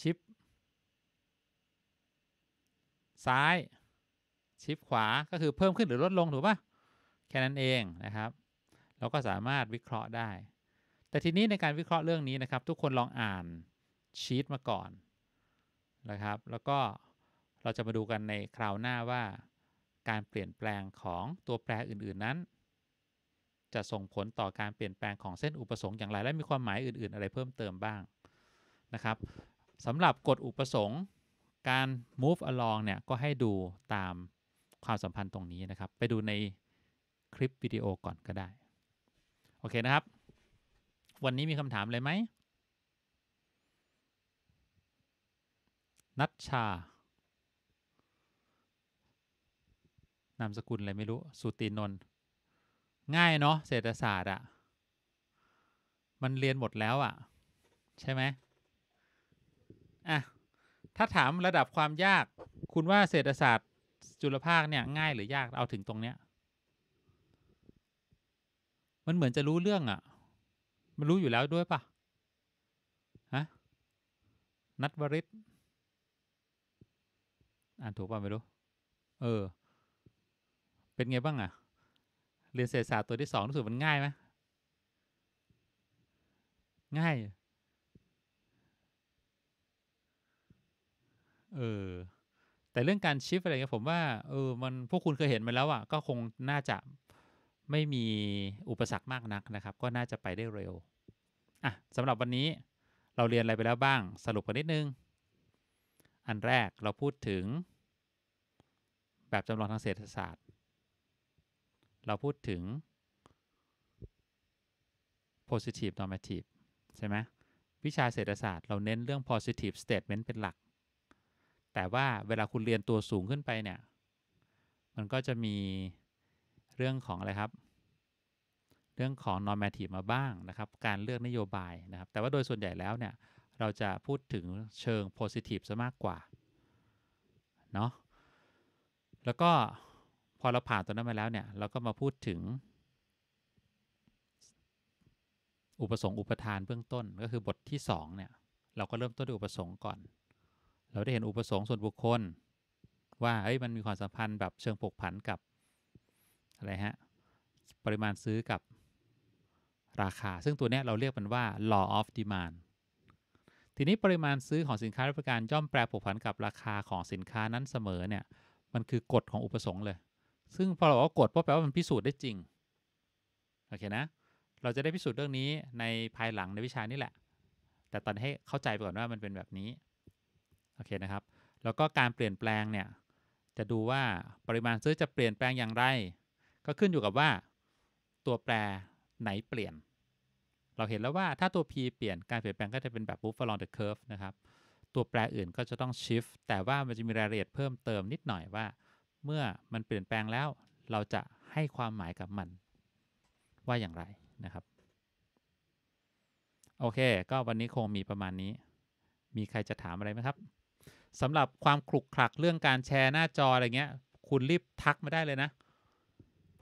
shift ซ้าย shift ขวา ก็คือเพิ่มขึ้นหรือลดลงถูกปะแค่นั้นเองนะครับ เราก็สามารถวิเคราะห์ได้แต่ ทีนี้ในการวิเคราะห์เรื่องนี้นะครับทุกคนลองอ่านชีตมาก่อนนะครับ แล้วก็เราจะมาดูกันในคราวหน้าว่าการเปลี่ยนแปลงของตัวแปรอื่น ๆ นั้น จะส่งผลต่อการเปลี่ยนแปลงของเส้นอุปสงค์อย่างไร และมีความหมายอื่นๆ อะไรเพิ่มเติมบ้างนะครับสำหรับกฎอุปสงค์ การ move along เนี่ยก็ให้ดูตามความสัมพันธ์ตรงนี้นะครับ ไปดูในคลิปวิดีโอก่อนก็ได้โอเคนะครับวันนี้มีคำถามเลยไหม นัชชา นามสกุล อะไร ไม่รู้ สุตินนท์ง่าย เนาะ เศรษฐศาสตร์อะมันเรียนหมดแล้วอะใช่ไหมอ่ะ ถ้าถามระดับความยาก คุณว่าเศรษฐศาสตร์จุลภาค เนี่ย ง่ายหรือยาก เอาถึงตรง เนี้ย มันเหมือนจะรู้เรื่องอะมันรู้อยู่แล้วด้วยปะฮะนัทวริศอ่านถูกป่ะไม่รู้ เออ เป็นไงบ้างอะเรียนเศรษฐศาสตร์ตัวที่สองรู้สึกมันง่ายไหมง่าย เออ แต่เรื่องการชิฟอะไรเงี้ยผมว่าเออ มันพวกคุณเคยเห็นมาแล้วอะ่ะ ก็คงน่าจะไม่มีอุปสรรคมากนักนะครับก็น่าจะไปได้เร็วอ่ะสำหรับวันนี้เราเรียนอะไรไปแล้วบ้างสรุปกันนิดนึง อันแรกเราพูดถึง แบบจำลองทางเศรษฐศาสตร์ เราพูดถึง positive normative ใช่ไหมวิชาเศรษฐศาสตร์เราเน้นเรื่อง positive statement เป็นหลัก แต่ว่าเวลาคุณเรียนตัวสูงขึ้นไปเนี่ย มันก็จะมีเรื่องของอะไรครับเรื่องของ normative มาบ้างนะครับ การเลือกนโยบายนะครับ แต่ว่าโดยส่วนใหญ่แล้วเนี่ย เราจะพูดถึงเชิง positive ซะมากกว่า เนาะแล้วก็พอเราผ่านตัวนั้นมาแล้วเนี่ย เราก็มาพูดถึง อุปสงค์อุปทานเบื้องต้น ก็คือบทที่ 2 เนี่ย เราก็เริ่มต้นด้วยอุปสงค์ก่อน เราได้เห็นอุปสงค์ส่วนบุคคล ว่าเฮ้ยมันมีความสัมพันธ์แบบเชิงผกผันกับอะไรฮะ ปริมาณซื้อกับราคา ซึ่งตัวนี้เราเรียกมันว่า law of demand ทีนี้ปริมาณซื้อของสินค้าและบริการย่อมแปรผกผันกับราคาของสินค้านั้นเสมอเนี่ย มันคือกฎของอุปสงค์เลย ซึ่งพอเราบอกกฎเกฎก็แปลว่ามันพิสูจน์ได้จริง โอเคนะ เราจะได้พิสูจน์เรื่องนี้ในภายหลังในวิชานี้แหละ แต่ตอนให้เข้าใจไปก่อนว่ามันเป็นแบบนี้โอเคนะครับแล้วก็การเปลี่ยนแปลงเนี่ยจะดูว่าปริมาณซื้อจะเปลี่ยนแปลงอย่างไร ก็ขึ้นอยู่กับว่าตัวแปรไหนเปลี่ยน เราเห็นแล้วว่าถ้าตัว p เปลี่ยนการเปลี่ยนแปลงก็จะเป็นแบบ move along the curve นะครับ ตัวแปรอื่นก็จะต้อง shift แต่ว่ามันจะมีรายละเอียดเพิ่มเติมนิดหน่อยว่า เมื่อมันเปลี่ยนแปลงแล้วเราจะให้ความหมายกับมันว่าอย่างไรนะครับ โอเคก็วันนี้คงมีประมาณนี้ มีใครจะถามอะไรไหมครับ สำหรับความคลุกคลักเรื่องการแชร์หน้าจออะไรเงี้ย คุณรีบทักมาได้เลยนะ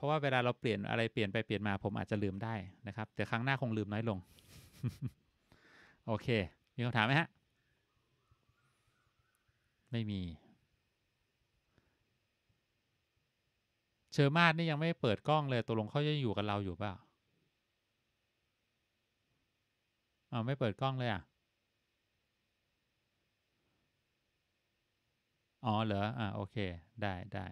ราะว่าเวลาเราเปลี่ยนอะไรเปลี่ยนไปเปลี่ยนมา ผมอาจจะลืมได้ นะครับแต่ครั้งหน้าคงลืมน้อยลง โอเคมีคำถามไหมฮะไม่มี เชอร์มาดนี่ยังไม่เปิดกล้องเลยตกลงเขาจะอยู่กับเราอยู่เปล่าอ้าวไม่เปิดกล้องเลยอ่ะอ๋อเหรออ่าโอเคได้ได้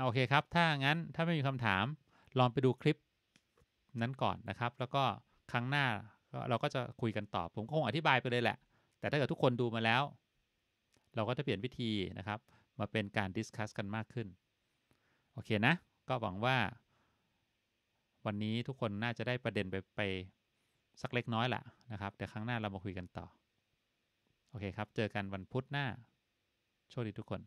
โอเคครับถ้างั้นถ้าไม่มีคำถามลองไปดูคลิปนั้นก่อนนะครับ แล้วก็ครั้งหน้าเราก็จะคุยกันต่อ ผมคงอธิบายไปเลยแหละ แต่ถ้าเกิดทุกคนดูมาแล้ว เราก็จะเปลี่ยนวิธีนะครับมาเป็นการดิสคัสกันมากขึ้นโอเคนะก็หวังว่า วันนี้ทุกคนน่าจะได้ประเด็นไปไปสักเล็กน้อยแหละนะครับแต่ครั้งหน้าเรามาคุยกันต่อโอเคครับเจอกันวันพุธหน้าโชคดีทุกคน